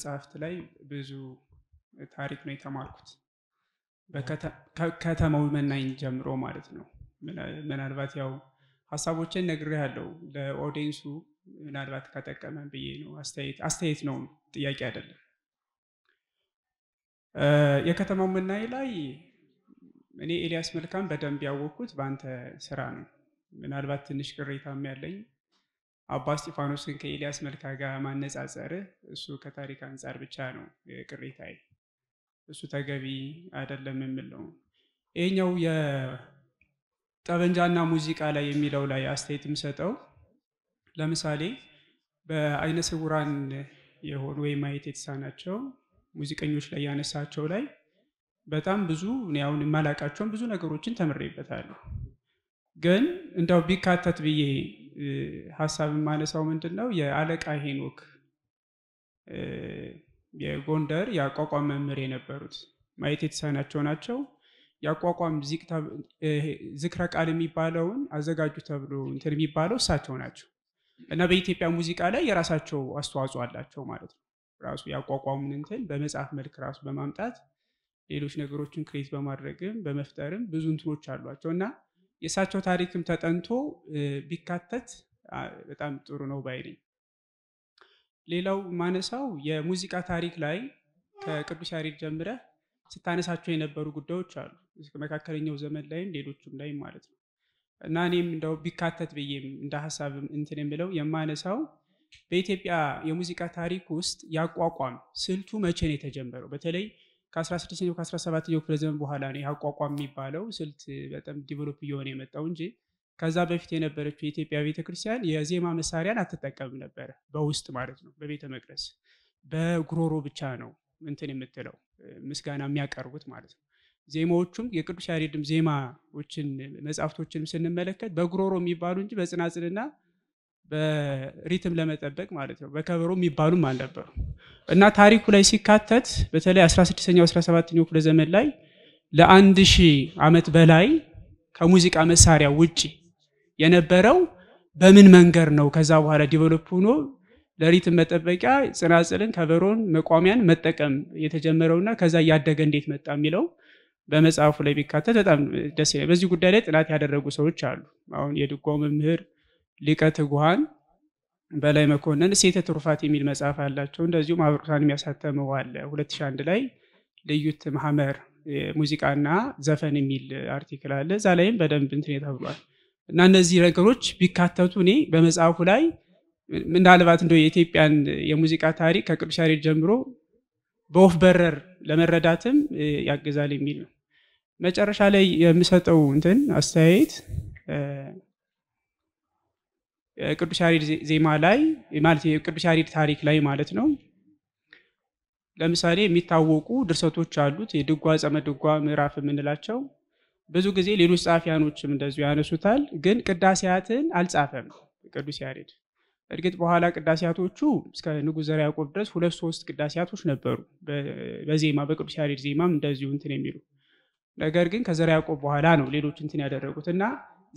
መጽሐፍት ላይ ብዙ ታሪክ ነው የተማርኩት። ከተማው መናኝ ጀምሮ ማለት ነው። ምናልባት ያው ሀሳቦችን ያለው ለኦዲንሱ ምናልባት ከጠቀመ ብዬ ነው። አስተያየት ነው፣ ጥያቄ አይደለም። የከተማው መናኝ ላይ እኔ ኤልያስ መልካም በደንብ ያወቅኩት በአንተ ስራ ነው። ምናልባት ትንሽ ቅሬታም ያለኝ አባ እስጢፋኖስን ከኤልያስ መልካ ጋር ማነጻጸር እሱ ከታሪክ አንጻር ብቻ ነው ቅሬታዬ። እሱ ተገቢ አይደለም የምል ነው። ይህኛው የጠበንጃና ሙዚቃ ላይ የሚለው ላይ አስተያየት የምሰጠው ለምሳሌ በአይነ ስውራን የሆኑ ወይም ማየት የተሳናቸው ሙዚቀኞች ላይ ያነሳቸው ላይ በጣም ብዙ አሁን የማላቃቸውን ብዙ ነገሮችን ተምሬበታለሁ። ግን እንደው ቢካተት ብዬ ሀሳብ የማነሳው ምንድን ነው የአለቃ ሄኖክ የጎንደር የአቋቋም መምህር የነበሩት ማየት የተሳናቸው ናቸው። የአቋቋም ዝክረ ቃል የሚባለውን አዘጋጁ ተብሎ እንትን የሚባለው እሳቸው ናቸው እና በኢትዮጵያ ሙዚቃ ላይ የራሳቸው አስተዋጽኦ አላቸው ማለት ነው። ራሱ የአቋቋሙን እንትን በመጽሐፍ መልክ ራሱ በማምጣት ሌሎች ነገሮችን ክሬት በማድረግም በመፍጠርም ብዙ እንትኖች አሏቸው እና የእሳቸው ታሪክም ተጠንቶ ቢካተት በጣም ጥሩ ነው ባይ ነኝ። ሌላው ማነሳው የሙዚቃ ታሪክ ላይ ከቅዱስ ያሬድ ጀምረ ስታነሳቸው የነበሩ ጉዳዮች አሉ መካከለኛው ዘመን ላይም ሌሎችም ላይ ማለት ነው እና እኔም እንደው ቢካተት ብዬም እንደ ሀሳብ እንትን የምለው የማነሳው በኢትዮጵያ የሙዚቃ ታሪክ ውስጥ ያቋቋም ስልቱ መቼ ነው የተጀመረው? በተለይ ከ16ኛው ከ17ኛው ክፍለ ዘመን በኋላ ነው አቋቋም የሚባለው ስልት በጣም ዲቨሎፕ እየሆነ የመጣው እንጂ ከዛ በፊት የነበረችው የኢትዮጵያ ቤተክርስቲያን የዜማ መሳሪያን አትጠቀምም ነበረ። በውስጥ ማለት ነው፣ በቤተ መቅደስ በጉሮሮ ብቻ ነው እንትን የምትለው ምስጋና የሚያቀርቡት ማለት ነው። ዜማዎቹም የቅዱስ ያሬድም ዜማዎችን መጽሐፍቶችንም ስንመለከት በጉሮሮ የሚባሉ እንጂ በጽናጽንና በሪትም ለመጠበቅ ማለት ነው በከበሮ የሚባሉም አልነበሩ። እና ታሪኩ ላይ ሲካተት በተለይ 16ኛው 17ኛው ክፍለ ዘመን ላይ ለአንድ ሺህ ዓመት በላይ ከሙዚቃ መሳሪያ ውጭ የነበረው በምን መንገድ ነው ከዛ በኋላ ዲቨሎፕ ሆኖ ለሪትም መጠበቂያ ጽናጽልን፣ ከበሮን፣ መቋሚያን መጠቀም የተጀመረውና ከዛ እያደገ እንዴት መጣ የሚለው በመጽሐፉ ላይ ቢካተት በጣም ደስ ይላል። በዚህ ጉዳይ ላይ ጥናት ያደረጉ ሰዎች አሉ። አሁን የድጓው መምህር ሊቀ ትጉሃን በላይ መኮንን ሴተ ትሩፋት የሚል መጽሐፍ አላቸው። እንደዚሁም አብሮሳን የሚያሳተመው አለ። 2001 ላይ ልዩት ማህመር ሙዚቃና ዘፈን የሚል አርቲክል አለ። እዛ ላይም በደንብ እንትን ተብሏል እና እነዚህ ነገሮች ቢካተቱ እኔ በመጽሐፉ ላይ ምናልባት እንደ የኢትዮጵያን የሙዚቃ ታሪክ ከቅዱስ ያሬድ ጀምሮ በወፍ በረር ለመረዳትም ያግዛል የሚል ነው። መጨረሻ ላይ የምሰጠው እንትን አስተያየት ቅዱስ ያሬድ ዜማ ላይ ማለት ቅዱስ ያሬድ ታሪክ ላይ ማለት ነው። ለምሳሌ የሚታወቁ ድርሰቶች አሉት። የድጓ ጸመ ድጓ ምዕራፍ የምንላቸው ብዙ ጊዜ ሌሎች ጸሐፊያኖችም እንደዚሁ ያነሱታል። ግን ቅዳሴያትን አልጻፈም ቅዱስ ያሬድ። እርግጥ በኋላ ቅዳሴያቶቹ እስከ ንጉሥ ዘርዓ ያዕቆብ ድረስ ሁለት ሶስት ቅዳሴያቶች ነበሩ፣ በዜማ በቅዱስ ያሬድ ዜማም እንደዚሁ እንትን የሚሉ ነገር ግን ከዘርዓ ያዕቆብ በኋላ ነው ሌሎች እንትን ያደረጉት እና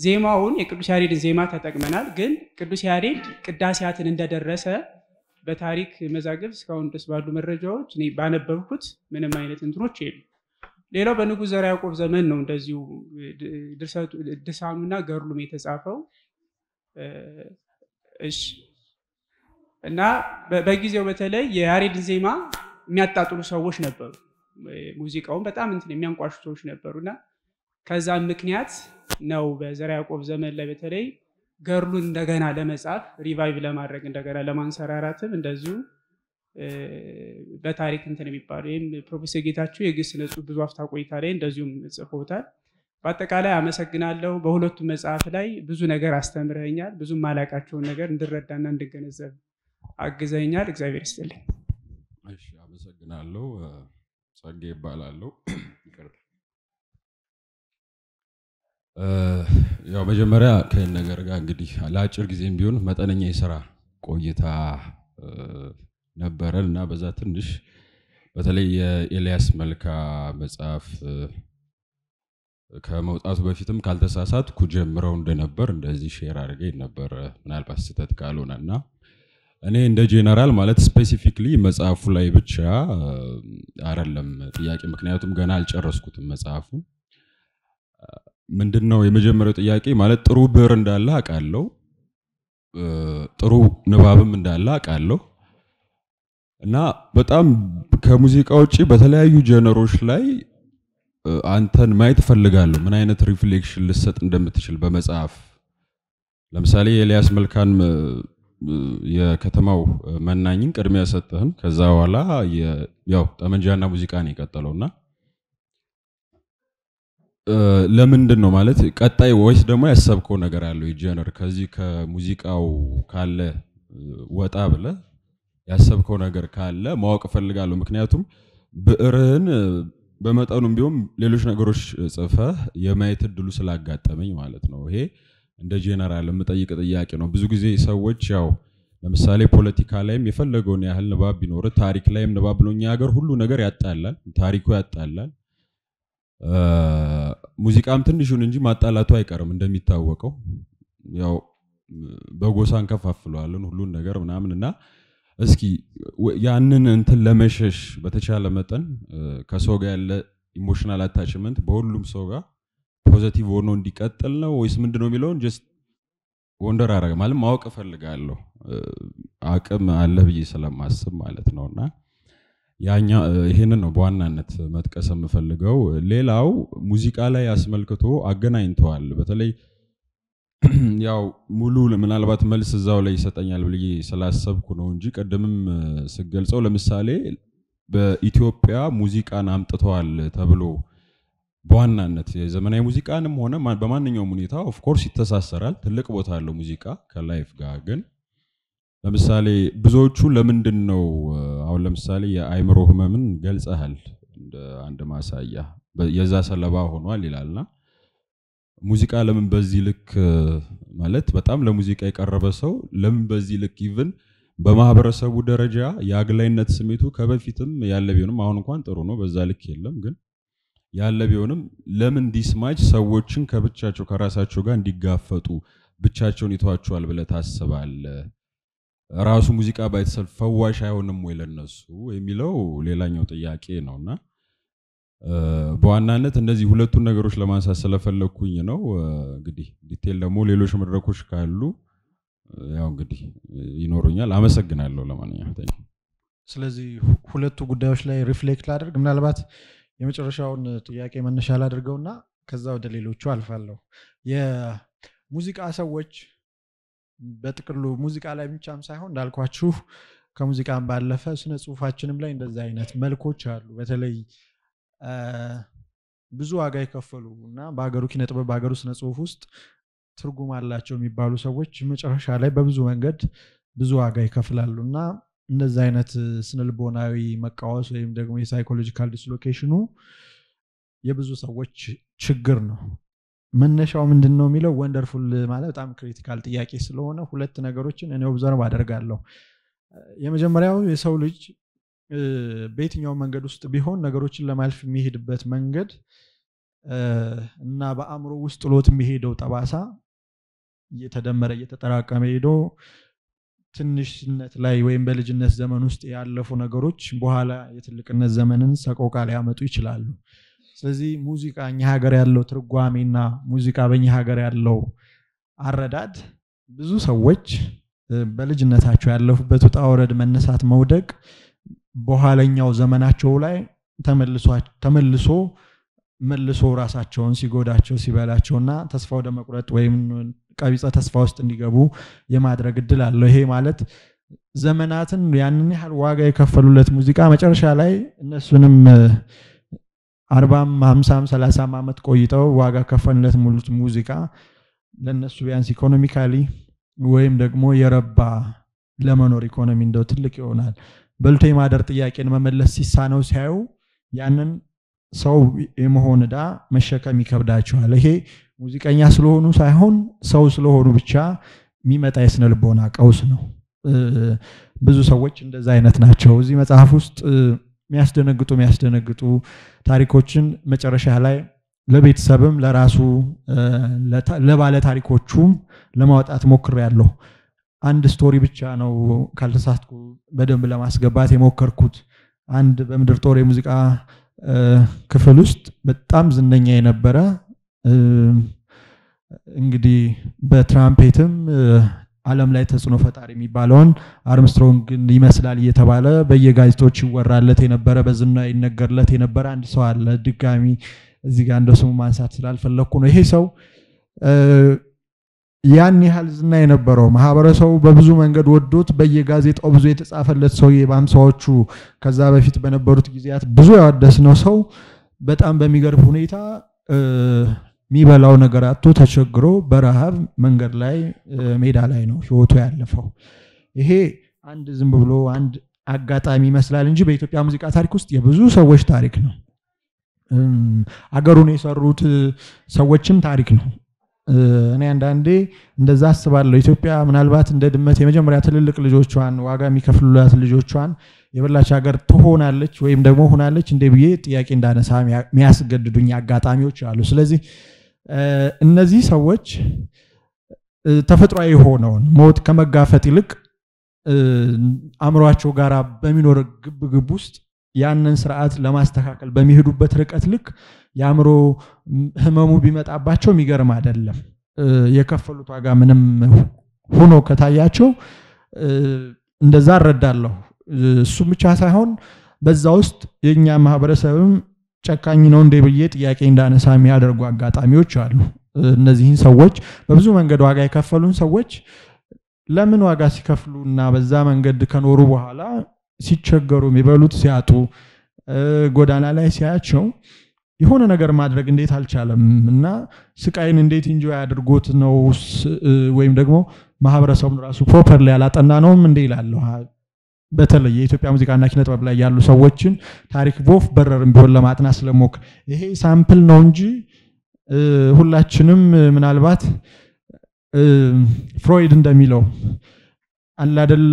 ዜማውን የቅዱስ ያሬድን ዜማ ተጠቅመናል። ግን ቅዱስ ያሬድ ቅዳሴያትን እንደደረሰ በታሪክ መዛግብ እስካሁን ድረስ ባሉ መረጃዎች እኔ ባነበብኩት ምንም አይነት እንትኖች የሉ። ሌላው በንጉሥ ዘርዓ ያዕቆብ ዘመን ነው እንደዚሁ ድርሳኑና ገርሉም የተጻፈው። እሺ እና በጊዜው በተለይ የያሬድን ዜማ የሚያጣጥሉ ሰዎች ነበሩ። ሙዚቃውን በጣም እንትን የሚያንቋሹ ሰዎች ነበሩና ከዛም ምክንያት ነው በዘርዓ ያዕቆብ ዘመን ላይ በተለይ ገድሉን እንደገና ለመጻፍ ሪቫይቭ ለማድረግ እንደገና ለማንሰራራትም እንደዚሁ በታሪክ እንትን የሚባሉ ወይም ፕሮፌሰር ጌታቸው የግስ ነጹ ብዙ አፍታ ቆይታ ላይ እንደዚሁም ጽፎታል። በአጠቃላይ አመሰግናለሁ። በሁለቱም መጽሐፍ ላይ ብዙ ነገር አስተምረኛል። ብዙ ማላቃቸውን ነገር እንድረዳና እንድገነዘብ አግዘኛል። እግዚአብሔር ይስጥልኝ። አመሰግናለሁ። ጸጌ ይባላለሁ። ይቅርታ ያው መጀመሪያ ነገር ጋር እንግዲህ ለአጭር ጊዜም ቢሆን መጠነኛ የስራ ቆይታ ነበረን እና በዛ ትንሽ በተለይ የኤልያስ መልካ መጽሐፍ ከመውጣቱ በፊትም ካልተሳሳትኩ ጀምረው እንደነበር እንደዚህ ሼር አድርገኝ ነበር፣ ምናልባት ስህተት ካልሆነ እና እኔ እንደ ጄነራል ማለት ስፔሲፊክሊ መጽሐፉ ላይ ብቻ አይደለም ጥያቄ፣ ምክንያቱም ገና አልጨረስኩትም መጽሐፉ ምንድን ነው የመጀመሪያው ጥያቄ ማለት ጥሩ ብር እንዳለ አውቃለሁ፣ ጥሩ ንባብም እንዳለ አውቃለሁ እና በጣም ከሙዚቃ ውጭ በተለያዩ ጀነሮች ላይ አንተን ማየት እፈልጋለሁ። ምን አይነት ሪፍሌክሽን ልሰጥ እንደምትችል በመጽሐፍ ለምሳሌ የኤልያስ መልካን የከተማው መናኝን ቅድሚያ ሰጠህን። ከዛ በኋላ ያው ጠመንጃና ሙዚቃ ነው እና ለምንድን ነው ማለት ቀጣይ ወይስ ደግሞ ያሰብከው ነገር አለው? ይጀነር ከዚህ ከሙዚቃው ካለ ወጣ ብለ ያሰብከው ነገር ካለ ማወቅ እፈልጋለሁ። ምክንያቱም ብዕርህን በመጠኑም ቢሆን ሌሎች ነገሮች ጽፈህ የማየት እድሉ ስላጋጠመኝ ማለት ነው። ይሄ እንደ ጄነራል የምጠይቅ ጥያቄ ነው። ብዙ ጊዜ ሰዎች ያው ለምሳሌ ፖለቲካ ላይም የፈለገውን ያህል ንባብ ቢኖር ታሪክ ላይም ንባብ ነው። እኛ ሀገር ሁሉ ነገር ያጣላል፣ ታሪኩ ያጣላል። ሙዚቃም ትንሹን እንጂ ማጣላቱ አይቀርም እንደሚታወቀው ያው በጎሳ እንከፋፍለዋለን ሁሉን ነገር ምናምን እና እስኪ ያንን እንትን ለመሸሽ በተቻለ መጠን ከሰው ጋር ያለ ኢሞሽናል አታችመንት በሁሉም ሰው ጋር ፖዘቲቭ ሆኖ እንዲቀጥል ነው ወይስ ምንድነው ነው የሚለውን ጀስት ወንደር አረገ ማለት ማወቅ እፈልጋለሁ አቅም አለ ብዬ ስለማስብ ማለት ነውና ያኛ ይሄንን ነው በዋናነት መጥቀስ የምፈልገው። ሌላው ሙዚቃ ላይ አስመልክቶ አገናኝተዋል። በተለይ ያው ሙሉ ምናልባት መልስ እዛው ላይ ይሰጠኛል ብዬ ስላሰብኩ ነው እንጂ ቀደምም ስገልጸው ለምሳሌ በኢትዮጵያ ሙዚቃን አምጥተዋል ተብሎ በዋናነት የዘመናዊ ሙዚቃንም ሆነ በማንኛውም ሁኔታ ኦፍኮርስ ይተሳሰራል፣ ትልቅ ቦታ አለው ሙዚቃ ከላይፍ ጋር ግን ለምሳሌ ብዙዎቹ ለምንድን ነው አሁን ለምሳሌ የአይምሮ ህመምን ገልጸሃል እንደ አንድ ማሳያ የዛ ሰለባ ሆኗል ይላልና ሙዚቃ ለምን በዚህ ልክ ማለት በጣም ለሙዚቃ የቀረበ ሰው ለምን በዚህ ልክ ይብን በማህበረሰቡ ደረጃ የአግላይነት ስሜቱ ከበፊትም ያለ ቢሆንም አሁን እንኳን ጥሩ ነው፣ በዛ ልክ የለም ግን ያለ ቢሆንም ለምን ዲስማች ሰዎችን ከብቻቸው ከራሳቸው ጋር እንዲጋፈጡ ብቻቸውን ይተዋቸዋል ብለ ታስባለህ? ራሱ ሙዚቃ ባይተሰልፍ ፈዋሽ አይሆንም ወይ ለነሱ የሚለው ሌላኛው ጥያቄ ነው እና በዋናነት እነዚህ ሁለቱን ነገሮች ለማንሳት ስለፈለግኩኝ ነው። እንግዲህ ዲቴል ደግሞ ሌሎች መድረኮች ካሉ ያው እንግዲህ ይኖሩኛል። አመሰግናለሁ። ለማንኛውም ስለዚህ ሁለቱ ጉዳዮች ላይ ሪፍሌክት ላደርግ፣ ምናልባት የመጨረሻውን ጥያቄ መነሻ ላድርገውና ከዛ ወደ ሌሎቹ አልፋለሁ። የሙዚቃ ሰዎች በጥቅሉ ሙዚቃ ላይ ብቻም ሳይሆን እንዳልኳችሁ ከሙዚቃም ባለፈ ስነ ጽሁፋችንም ላይ እንደዚ አይነት መልኮች አሉ። በተለይ ብዙ ዋጋ የከፈሉ እና በሀገሩ ኪነጥበብ በሀገሩ ስነ ጽሁፍ ውስጥ ትርጉም አላቸው የሚባሉ ሰዎች መጨረሻ ላይ በብዙ መንገድ ብዙ ዋጋ ይከፍላሉ እና እንደዚ አይነት ስነልቦናዊ መቃወስ ወይም ደግሞ የሳይኮሎጂካል ዲስሎኬሽኑ የብዙ ሰዎች ችግር ነው መነሻው ምንድን ነው የሚለው ወንደርፉል ማለት በጣም ክሪቲካል ጥያቄ ስለሆነ ሁለት ነገሮችን እኔ ኦብዘርቭ አደርጋለሁ። የመጀመሪያው የሰው ልጅ በየትኛው መንገድ ውስጥ ቢሆን ነገሮችን ለማልፍ የሚሄድበት መንገድ እና በአእምሮ ውስጥ ጥሎት የሚሄደው ጠባሳ እየተደመረ እየተጠራቀመ ሄዶ ትንሽነት ላይ ወይም በልጅነት ዘመን ውስጥ ያለፉ ነገሮች በኋላ የትልቅነት ዘመንን ሰቆቃ ሊያመጡ ይችላሉ። ስለዚህ ሙዚቃ እኛ ሀገር ያለው ትርጓሜና ሙዚቃ በእኛ ሀገር ያለው አረዳድ ብዙ ሰዎች በልጅነታቸው ያለፉበት ውጣ ወረድ፣ መነሳት፣ መውደቅ በኋለኛው ዘመናቸው ላይ ተመልሶ መልሶ ራሳቸውን ሲጎዳቸው ሲበላቸውና ተስፋ ወደ መቁረጥ ወይም ቀቢፀ ተስፋ ውስጥ እንዲገቡ የማድረግ እድል አለው። ይሄ ማለት ዘመናትን ያንን ያህል ዋጋ የከፈሉለት ሙዚቃ መጨረሻ ላይ እነሱንም አርባም ሀምሳም ሰላሳም ዓመት ቆይተው ዋጋ ከፈንለት ሙሉት ሙዚቃ ለእነሱ ቢያንስ ኢኮኖሚካሊ ወይም ደግሞ የረባ ለመኖር ኢኮኖሚ እንደው ትልቅ ይሆናል። በልቶ የማደር ጥያቄን መመለስ ሲሳነው ሲያዩ ያንን ሰው የመሆን ዳ መሸከም ይከብዳቸዋል። ይሄ ሙዚቀኛ ስለሆኑ ሳይሆን ሰው ስለሆኑ ብቻ የሚመጣ የስነ ልቦና ቀውስ ነው። ብዙ ሰዎች እንደዛ አይነት ናቸው። እዚህ መጽሐፍ ውስጥ የሚያስደነግጡ የሚያስደነግጡ ታሪኮችን መጨረሻ ላይ ለቤተሰብም ለራሱ ለባለ ታሪኮቹም ለማውጣት ያለው አንድ ስቶሪ ብቻ ነው ካልተሳትኩ በደንብ ለማስገባት የሞከርኩት። አንድ በምድር ጦር የሙዚቃ ክፍል ውስጥ በጣም ዝነኛ የነበረ እንግዲህ በትራምፔትም ዓለም ላይ ተጽዕኖ ፈጣሪ የሚባለውን አርምስትሮንግን ይመስላል እየተባለ በየጋዜጦች ይወራለት የነበረ በዝና ይነገርለት የነበረ አንድ ሰው አለ። ድጋሚ እዚህ ጋር እንደ ስሙ ማንሳት ስላልፈለግኩ ነው። ይሄ ሰው ያን ያህል ዝና የነበረው ማህበረሰቡ በብዙ መንገድ ወዶት በየጋዜጣው ብዙ የተጻፈለት ሰው በአምሳዎቹ ከዛ በፊት በነበሩት ጊዜያት ብዙ ያወደስነው ሰው በጣም በሚገርም ሁኔታ የሚበላው ነገር አቶ ተቸግሮ በረሃብ መንገድ ላይ ሜዳ ላይ ነው ህይወቱ ያለፈው። ይሄ አንድ ዝም ብሎ አንድ አጋጣሚ ይመስላል እንጂ በኢትዮጵያ ሙዚቃ ታሪክ ውስጥ የብዙ ሰዎች ታሪክ ነው። አገሩን የሰሩት ሰዎችም ታሪክ ነው። እኔ አንዳንዴ እንደዛ አስባለሁ። ኢትዮጵያ ምናልባት እንደ ድመት የመጀመሪያ ትልልቅ ልጆቿን ዋጋ የሚከፍሉላት ልጆቿን የበላች ሀገር ትሆናለች ወይም ደግሞ ሆናለች እንደ ብዬ ጥያቄ እንዳነሳ የሚያስገድዱኝ አጋጣሚዎች አሉ። ስለዚህ እነዚህ ሰዎች ተፈጥሯዊ የሆነውን ሞት ከመጋፈጥ ይልቅ አእምሯቸው ጋር በሚኖር ግብግብ ውስጥ ያንን ስርዓት ለማስተካከል በሚሄዱበት ርቀት ልክ የአእምሮ ህመሙ ቢመጣባቸው የሚገርም አይደለም። የከፈሉት ዋጋ ምንም ሆኖ ከታያቸው እንደዛ እረዳለሁ። እሱም ብቻ ሳይሆን በዛ ውስጥ የእኛ ማህበረሰብም ጨካኝ ነው እንዴ ብዬ ጥያቄ እንዳነሳ የሚያደርጉ አጋጣሚዎች አሉ። እነዚህን ሰዎች በብዙ መንገድ ዋጋ የከፈሉን ሰዎች ለምን ዋጋ ሲከፍሉ እና በዛ መንገድ ከኖሩ በኋላ ሲቸገሩ የሚበሉት ሲያጡ ጎዳና ላይ ሲያቸው የሆነ ነገር ማድረግ እንዴት አልቻለም እና ስቃይን እንዴት እንጂ ያድርጎት ነው ወይም ደግሞ ማህበረሰቡን ራሱ ላይ ያላጠና ነውም እንዴ ይላለሁ። በተለይ የኢትዮጵያ ሙዚቃና ኪነ ጥበብ ላይ ያሉ ሰዎችን ታሪክ በወፍ በረርም ቢሆን ለማጥናት ስለሞክ ይሄ ሳምፕል ነው እንጂ ሁላችንም ምናልባት ፍሮይድ እንደሚለው አላደል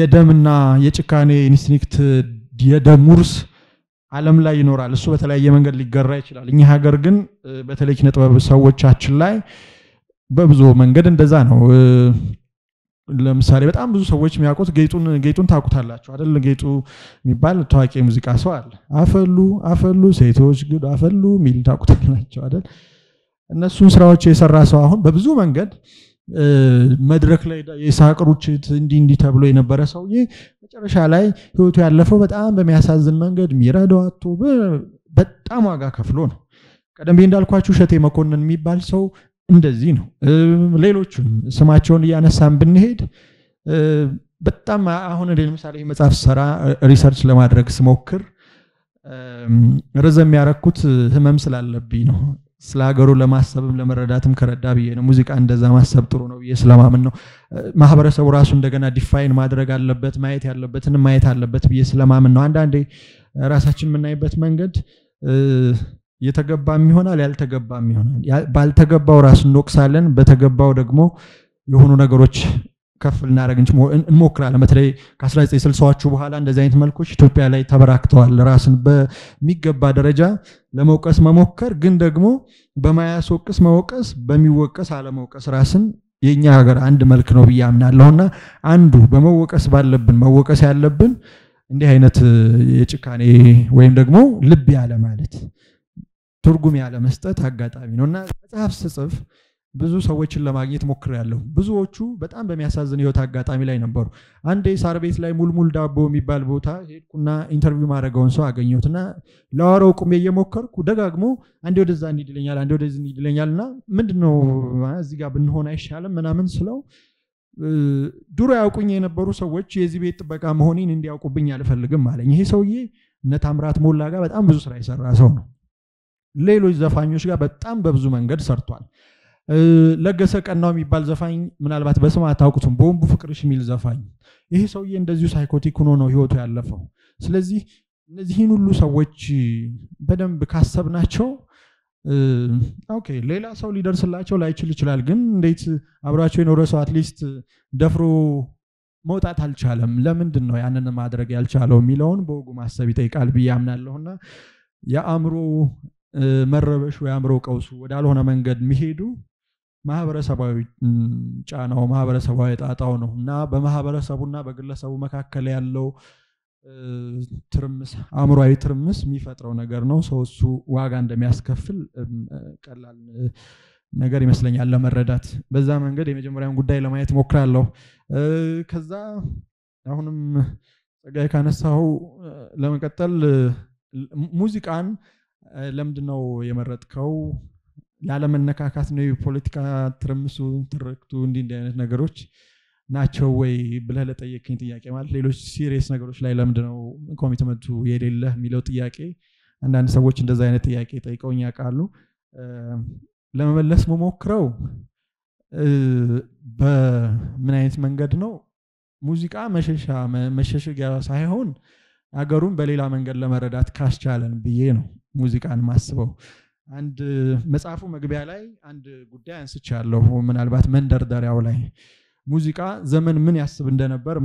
የደምና የጭካኔ ኢንስቲንክት የደም ውርስ ዓለም ላይ ይኖራል። እሱ በተለያየ መንገድ ሊገራ ይችላል። እኛ ሀገር ግን በተለይ ኪነ ጥበብ ሰዎቻችን ላይ በብዙ መንገድ እንደዛ ነው። ለምሳሌ በጣም ብዙ ሰዎች የሚያውቁት ጌጡን ጌጡን ታውቁታላችሁ አይደል? ጌጡ የሚባል ታዋቂ የሙዚቃ ሰው አለ። አፈሉ አፈሉ ሴቶች ግድ አፈሉ ሚል ታውቁታላችሁ አይደል? እነሱን ስራዎች የሰራ ሰው አሁን በብዙ መንገድ መድረክ ላይ የይስሐቅ ሩችት እንዲህ እንዲህ ተብሎ የነበረ ሰውዬ መጨረሻ ላይ ህይወቱ ያለፈው በጣም በሚያሳዝን መንገድ የሚረዳው አቶ በጣም ዋጋ ከፍሎ ነው። ቀደም እንዳልኳችሁ እሸቴ መኮንን የሚባል ሰው እንደዚህ ነው። ሌሎቹም ስማቸውን እያነሳን ብንሄድ በጣም አሁን ለምሳሌ መጽሐፍ ስራ ሪሰርች ለማድረግ ስሞክር ረዘም ያረኩት ህመም ስላለብኝ ነው። ስለ ሀገሩ ለማሰብም ለመረዳትም ከረዳ ብዬ ነው። ሙዚቃ እንደዛ ማሰብ ጥሩ ነው ብዬ ስለማምን ነው። ማህበረሰቡ ራሱ እንደገና ዲፋይን ማድረግ አለበት፣ ማየት ያለበትን ማየት አለበት ብዬ ስለማምን ነው። አንዳንዴ ራሳችን የምናይበት መንገድ የተገባም ይሆናል ያልተገባም ይሆናል። ባልተገባው ራስ እንወቅሳለን፣ በተገባው ደግሞ የሆኑ ነገሮች ከፍ ልናደረግ እንሞክራለን። በተለይ ከ1960ዎቹ በኋላ እንደዚህ አይነት መልኮች ኢትዮጵያ ላይ ተበራክተዋል። ራስን በሚገባ ደረጃ ለመውቀስ መሞከር፣ ግን ደግሞ በማያስወቅስ መወቀስ፣ በሚወቀስ አለመውቀስ ራስን የእኛ ሀገር አንድ መልክ ነው ብዬ አምናለሁ እና አንዱ በመወቀስ ባለብን መወቀስ ያለብን እንዲህ አይነት የጭካኔ ወይም ደግሞ ልብ ያለ ማለት ትርጉም ያለ መስጠት አጋጣሚ ነው እና መጽሐፍ ስጽፍ ብዙ ሰዎችን ለማግኘት ሞክሬያለሁ። ብዙዎቹ በጣም በሚያሳዝን ህይወት አጋጣሚ ላይ ነበሩ። አንዴ ሳር ቤት ላይ ሙልሙል ዳቦ የሚባል ቦታ ሄድኩና ኢንተርቪው ማድረገውን ሰው አገኘሁት እና ለዋረው ቁሜ እየሞከርኩ ደጋግሞ አንዴ ወደዛ እንሂድ ይለኛል፣ አንዴ ወደዚህ እና ምንድነው እዚህ ጋር ብንሆን አይሻልም ምናምን ስለው ድሮ ያውቁኝ የነበሩ ሰዎች የዚህ ቤት ጥበቃ መሆኔን እንዲያውቁብኝ አልፈልግም አለኝ። ይሄ ሰውዬ እነ ታምራት ሞላ ጋር በጣም ብዙ ስራ የሰራ ሰው ነው። ሌሎች ዘፋኞች ጋር በጣም በብዙ መንገድ ሰርቷል። ለገሰ ቀናው የሚባል ዘፋኝ ምናልባት በስም አታውቁትም፣ በወንቡ ፍቅርሽ የሚል ዘፋኝ። ይሄ ሰውዬ እንደዚሁ ሳይኮቲክ ሆኖ ነው ህይወቱ ያለፈው። ስለዚህ እነዚህን ሁሉ ሰዎች በደንብ ካሰብናቸው ኦኬ፣ ሌላ ሰው ሊደርስላቸው ላይችል ይችላል። ግን እንዴት አብሯቸው የኖረ ሰው አትሊስት ደፍሮ መውጣት አልቻለም? ለምንድን ነው ያንን ማድረግ ያልቻለው የሚለውን በወጉ ማሰብ ይጠይቃል ብዬ አምናለሁና የአእምሮ መረበሹ አምሮ ቀውሱ ወዳልሆነ መንገድ የሚሄዱ ማህበረሰባዊ ጫናው ማህበረሰባዊ ጣጣው ነው እና በማህበረሰቡና በግለሰቡ መካከል ያለው ትርምስ አእምሯዊ ትርምስ የሚፈጥረው ነገር ነው። ሰው እሱ ዋጋ እንደሚያስከፍል ቀላል ነገር ይመስለኛል ለመረዳት። በዛ መንገድ የመጀመሪያውን ጉዳይ ለማየት ሞክራለሁ። ከዛ አሁንም ጸጋዬ ካነሳው ለመቀጠል ሙዚቃን ለምንድን ነው የመረጥከው? ላለመነካካት ነው? የፖለቲካ ትርምሱ፣ ትርክቱ እንዲህ እንዲህ አይነት ነገሮች ናቸው ወይ ብለህ ለጠየቅኝ ጥያቄ ማለት ሌሎች ሲሪየስ ነገሮች ላይ ለምንድነው ኮሚትመንቱ የሌለህ የሚለው ጥያቄ አንዳንድ ሰዎች እንደዛ አይነት ጥያቄ ጠይቀውኝ ያውቃሉ። ለመመለስ መሞክረው በምን አይነት መንገድ ነው ሙዚቃ መሸሻ መሸሸጊያ ሳይሆን አገሩን በሌላ መንገድ ለመረዳት ካስቻለን ብዬ ነው ሙዚቃን ማስበው። አንድ መጽሐፉ መግቢያ ላይ አንድ ጉዳይ አንስቻለሁ። ምናልባት መንደርደሪያው ላይ ሙዚቃ ዘመን ምን ያስብ እንደነበር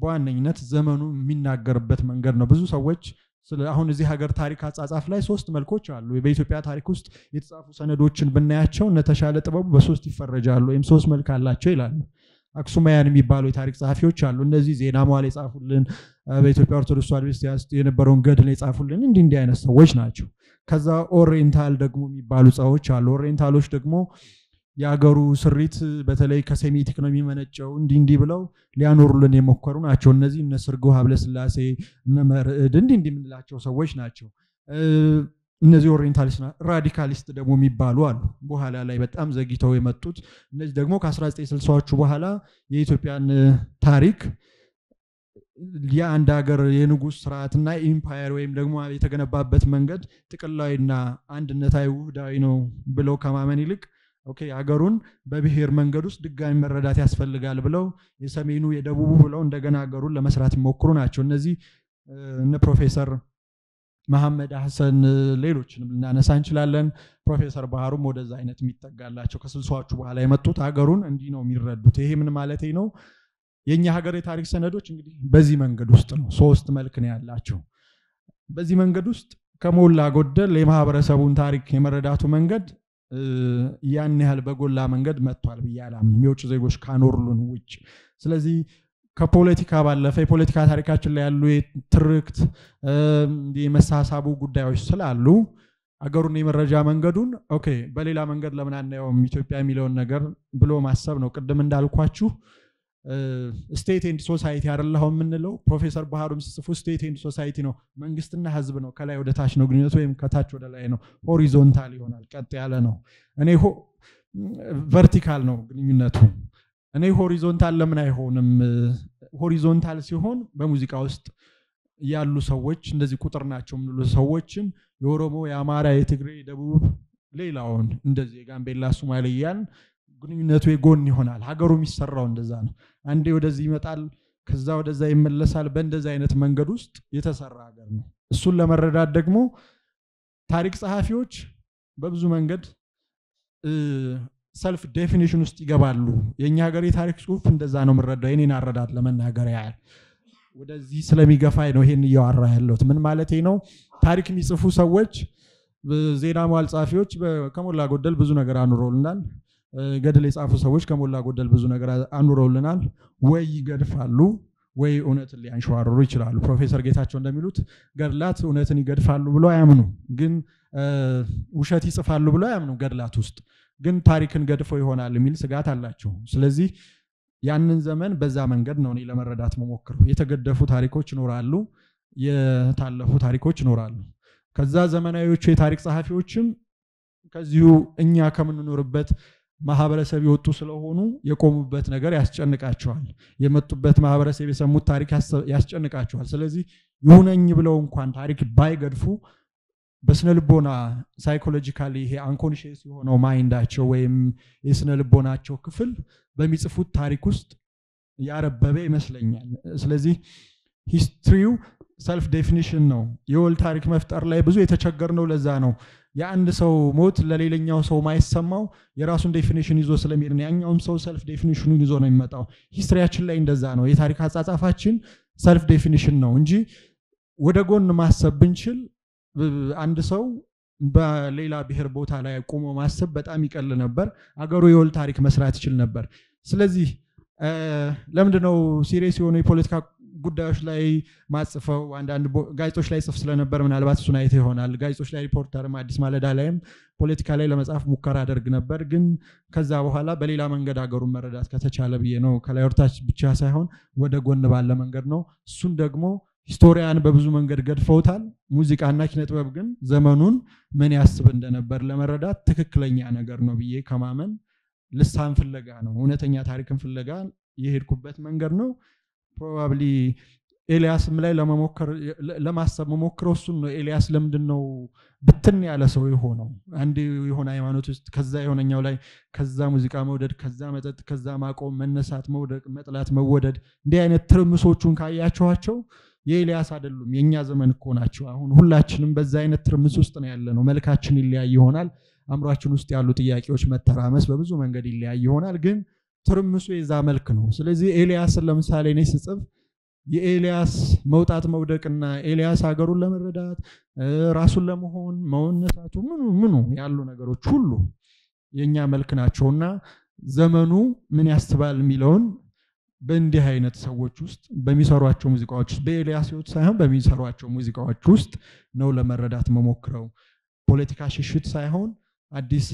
በዋነኝነት ዘመኑ የሚናገርበት መንገድ ነው። ብዙ ሰዎች አሁን እዚህ ሀገር ታሪክ አጻጻፍ ላይ ሶስት መልኮች አሉ። በኢትዮጵያ ታሪክ ውስጥ የተጻፉ ሰነዶችን ብናያቸው እነ ተሻለ ጥበቡ በሶስት ይፈረጃሉ ወይም ሶስት መልክ አላቸው ይላሉ። አክሱማያን የሚባሉ የታሪክ ጸሐፊዎች አሉ። እነዚህ ዜና መዋል የጻፉልን፣ በኢትዮጵያ ኦርቶዶክስ ተዋሕዶ ቤተክርስቲያን ውስጥ የነበረውን ገድል የጻፉልን እንዲህ እንዲህ አይነት ሰዎች ናቸው። ከዛ ኦሪየንታል ደግሞ የሚባሉ ጸዎች አሉ። ኦሪየንታሎች ደግሞ የአገሩ ስሪት በተለይ ከሴሜቲክ ነው የሚመነጨው እንዲህ እንዲህ ብለው ሊያኖሩልን የሞከሩ ናቸው። እነዚህ እነ ስርጎ ሀብለ ስላሴ እነ መርዕድ እንዲህ እንዲህ የምንላቸው ሰዎች ናቸው። እነዚህ ኦሪየንታሊስትና ራዲካሊስት ደግሞ የሚባሉ አሉ። በኋላ ላይ በጣም ዘግይተው የመጡት እነዚህ ደግሞ ከ1960ዎቹ በኋላ የኢትዮጵያን ታሪክ የአንድ ሀገር የንጉስ ስርዓትና ኢምፓየር ወይም ደግሞ የተገነባበት መንገድ ጥቅላዊና አንድነታዊ ውህዳዊ ነው ብለው ከማመን ይልቅ ሀገሩን በብሔር መንገድ ውስጥ ድጋሚ መረዳት ያስፈልጋል ብለው የሰሜኑ የደቡቡ ብለው እንደገና ሀገሩን ለመስራት የሚሞክሩ ናቸው። እነዚህ እነ ፕሮፌሰር መሐመድ ሐሰን ሌሎችንም ልናነሳ እንችላለን። ፕሮፌሰር ባህሩም ወደዛ አይነት የሚጠጋላቸው ከስልሳዎቹ በኋላ የመጡት ሀገሩን እንዲህ ነው የሚረዱት። ይሄ ምን ማለት ነው? የእኛ ሀገር የታሪክ ሰነዶች እንግዲህ በዚህ መንገድ ውስጥ ነው፣ ሶስት መልክ ነው ያላቸው። በዚህ መንገድ ውስጥ ከሞላ ጎደል የማህበረሰቡን ታሪክ የመረዳቱ መንገድ ያን ያህል በጎላ መንገድ መጥቷል ብዬ አላምንም፣ የውጭ ዜጎች ካኖርሉን ውጭ። ስለዚህ ከፖለቲካ ባለፈ የፖለቲካ ታሪካችን ላይ ያሉ የትርክት የመሳሳቡ ጉዳዮች ስላሉ አገሩን የመረጃ መንገዱን ኦኬ በሌላ መንገድ ለምን አናየውም ኢትዮጵያ የሚለውን ነገር ብሎ ማሰብ ነው። ቅድም እንዳልኳችሁ ስቴት ኤንድ ሶሳይቲ አደለሁ የምንለው ፕሮፌሰር ባህሩም ሲጽፉ ስቴት ኤንድ ሶሳይቲ ነው። መንግስትና ህዝብ ነው። ከላይ ወደ ታች ነው ግንኙነቱ፣ ወይም ከታች ወደ ላይ ነው። ሆሪዞንታል ይሆናል፣ ቀጥ ያለ ነው። እኔ ቨርቲካል ነው ግንኙነቱ እኔ ሆሪዞንታል ለምን አይሆንም? ሆሪዞንታል ሲሆን በሙዚቃ ውስጥ ያሉ ሰዎች እንደዚህ ቁጥር ናቸው የምንሉ ሰዎችን የኦሮሞ፣ የአማራ፣ የትግሬ፣ የደቡብ ሌላውን እንደዚህ የጋምቤላ፣ ሱማሌያን ግንኙነቱ የጎን ይሆናል። ሀገሩ የሚሰራው እንደዛ ነው። አንዴ ወደዚህ ይመጣል፣ ከዛ ወደዛ ይመለሳል። በእንደዚ አይነት መንገድ ውስጥ የተሰራ ሀገር ነው። እሱን ለመረዳት ደግሞ ታሪክ ጸሐፊዎች በብዙ መንገድ ሰልፍ ዴፊኒሽን ውስጥ ይገባሉ። የእኛ ሀገር የታሪክ ጽሁፍ እንደዛ ነው የምረዳው። የኔን አረዳድ ለመናገር ያህል ወደዚህ ስለሚገፋኝ ነው ይሄን እያወራ ያለሁት። ምን ማለት ነው? ታሪክ የሚጽፉ ሰዎች፣ ዜና መዋል ጸሐፊዎች ከሞላ ጎደል ብዙ ነገር አኑረውልናል። ገድል የጻፉ ሰዎች ከሞላ ጎደል ብዙ ነገር አኑረውልናል። ወይ ይገድፋሉ ወይ እውነትን ሊያንሸዋርሩ ይችላሉ። ፕሮፌሰር ጌታቸው እንደሚሉት ገድላት እውነትን ይገድፋሉ ብሎ አያምኑ፣ ግን ውሸት ይጽፋሉ ብሎ አያምኑ ገድላት ውስጥ ግን ታሪክን ገድፎ ይሆናል የሚል ስጋት አላቸው። ስለዚህ ያንን ዘመን በዛ መንገድ ነው እኔ ለመረዳት መሞክረው። የተገደፉ ታሪኮች ይኖራሉ፣ የታለፉ ታሪኮች ይኖራሉ። ከዛ ዘመናዊዎቹ የታሪክ ጸሐፊዎችም ከዚሁ እኛ ከምንኖርበት ማህበረሰብ የወጡ ስለሆኑ የቆሙበት ነገር ያስጨንቃቸዋል። የመጡበት ማህበረሰብ የሰሙት ታሪክ ያስጨንቃቸዋል። ስለዚህ ይሁነኝ ብለው እንኳን ታሪክ ባይገድፉ በስነ ልቦና ሳይኮሎጂካሊ ይሄ አንኮንሽስ የሆነው ማይንዳቸው ወይም የስነ ልቦናቸው ክፍል በሚጽፉት ታሪክ ውስጥ ያረበበ ይመስለኛል። ስለዚህ ሂስትሪው ሰልፍ ዴፊኒሽን ነው። የወል ታሪክ መፍጠር ላይ ብዙ ነው። ለዛ ነው። የአንድ ሰው ሞት ለሌላኛው ሰው ማይሰማው የራሱን ዴፊኒሽን ይዞ ስለሚሄድ ነው። ያኛውም ሰው ሰልፍ ዴፊኒሽኑን ይዞ ነው የሚመጣው። ሂስትሪያችን ላይ እንደዛ ነው። የታሪክ አጻጻፋችን ሰልፍ ዴፊኒሽን ነው እንጂ ወደ ጎን ማሰብ ብንችል አንድ ሰው በሌላ ብሔር ቦታ ላይ ቆሞ ማሰብ በጣም ይቀል ነበር። አገሩ የወል ታሪክ መስራት ይችል ነበር። ስለዚህ ለምንድነው ሲሪየስ የሆኑ የፖለቲካ ጉዳዮች ላይ ማጽፈው አንዳንድ ጋዜጦች ላይ ጽፍ ስለነበር ምናልባት እሱን አይተህ ይሆናል። ጋዜጦች ላይ ሪፖርተርም፣ አዲስ ማለዳ ላይም ፖለቲካ ላይ ለመጻፍ ሙከራ አደርግ ነበር። ግን ከዛ በኋላ በሌላ መንገድ አገሩን መረዳት ከተቻለ ብዬ ነው። ከላይ ወርታች ብቻ ሳይሆን ወደ ጎን ባለ መንገድ ነው። እሱን ደግሞ ሂስቶሪያን በብዙ መንገድ ገድፈውታል። ሙዚቃና ኪነጥበብ ግን ዘመኑን ምን ያስብ እንደነበር ለመረዳት ትክክለኛ ነገር ነው ብዬ ከማመን ልሳን ፍለጋ ነው፣ እውነተኛ ታሪክን ፍለጋ የሄድኩበት መንገድ ነው። ፕሮባብሊ ኤልያስም ላይ ለማሰብ መሞክረው እሱን ነው። ኤልያስ ለምንድን ነው ብትን ያለ ሰው የሆነው? አንድ የሆነ ሃይማኖት ውስጥ ከዛ የሆነኛው ላይ ከዛ ሙዚቃ መውደድ፣ ከዛ መጠጥ፣ ከዛ ማቆም፣ መነሳት፣ መውደቅ፣ መጥላት፣ መወደድ እንዲህ አይነት ትርምሶቹን ካያቸኋቸው የኤልያስ አይደሉም፣ የእኛ ዘመን እኮ ናቸው። አሁን ሁላችንም በዛ አይነት ትርምስ ውስጥ ነው ያለ ነው። መልካችን ይለያይ ይሆናል። አእምሯችን ውስጥ ያሉ ጥያቄዎች መተራመስ በብዙ መንገድ ይለያይ ይሆናል። ግን ትርምሱ የዛ መልክ ነው። ስለዚህ ኤልያስን ለምሳሌ እኔ ስጽፍ የኤልያስ መውጣት መውደቅና ኤልያስ ሀገሩን ለመረዳት ራሱን ለመሆን መውነታቱ ምኑ ምኑ ያሉ ነገሮች ሁሉ የእኛ መልክ ናቸውና ዘመኑ ምን ያስባል የሚለውን በእንዲህ አይነት ሰዎች ውስጥ በሚሰሯቸው ሙዚቃዎች ውስጥ በኤልያስ ሳይሆን በሚሰሯቸው ሙዚቃዎች ውስጥ ነው ለመረዳት መሞክረው። ፖለቲካ ሽሽት ሳይሆን አዲስ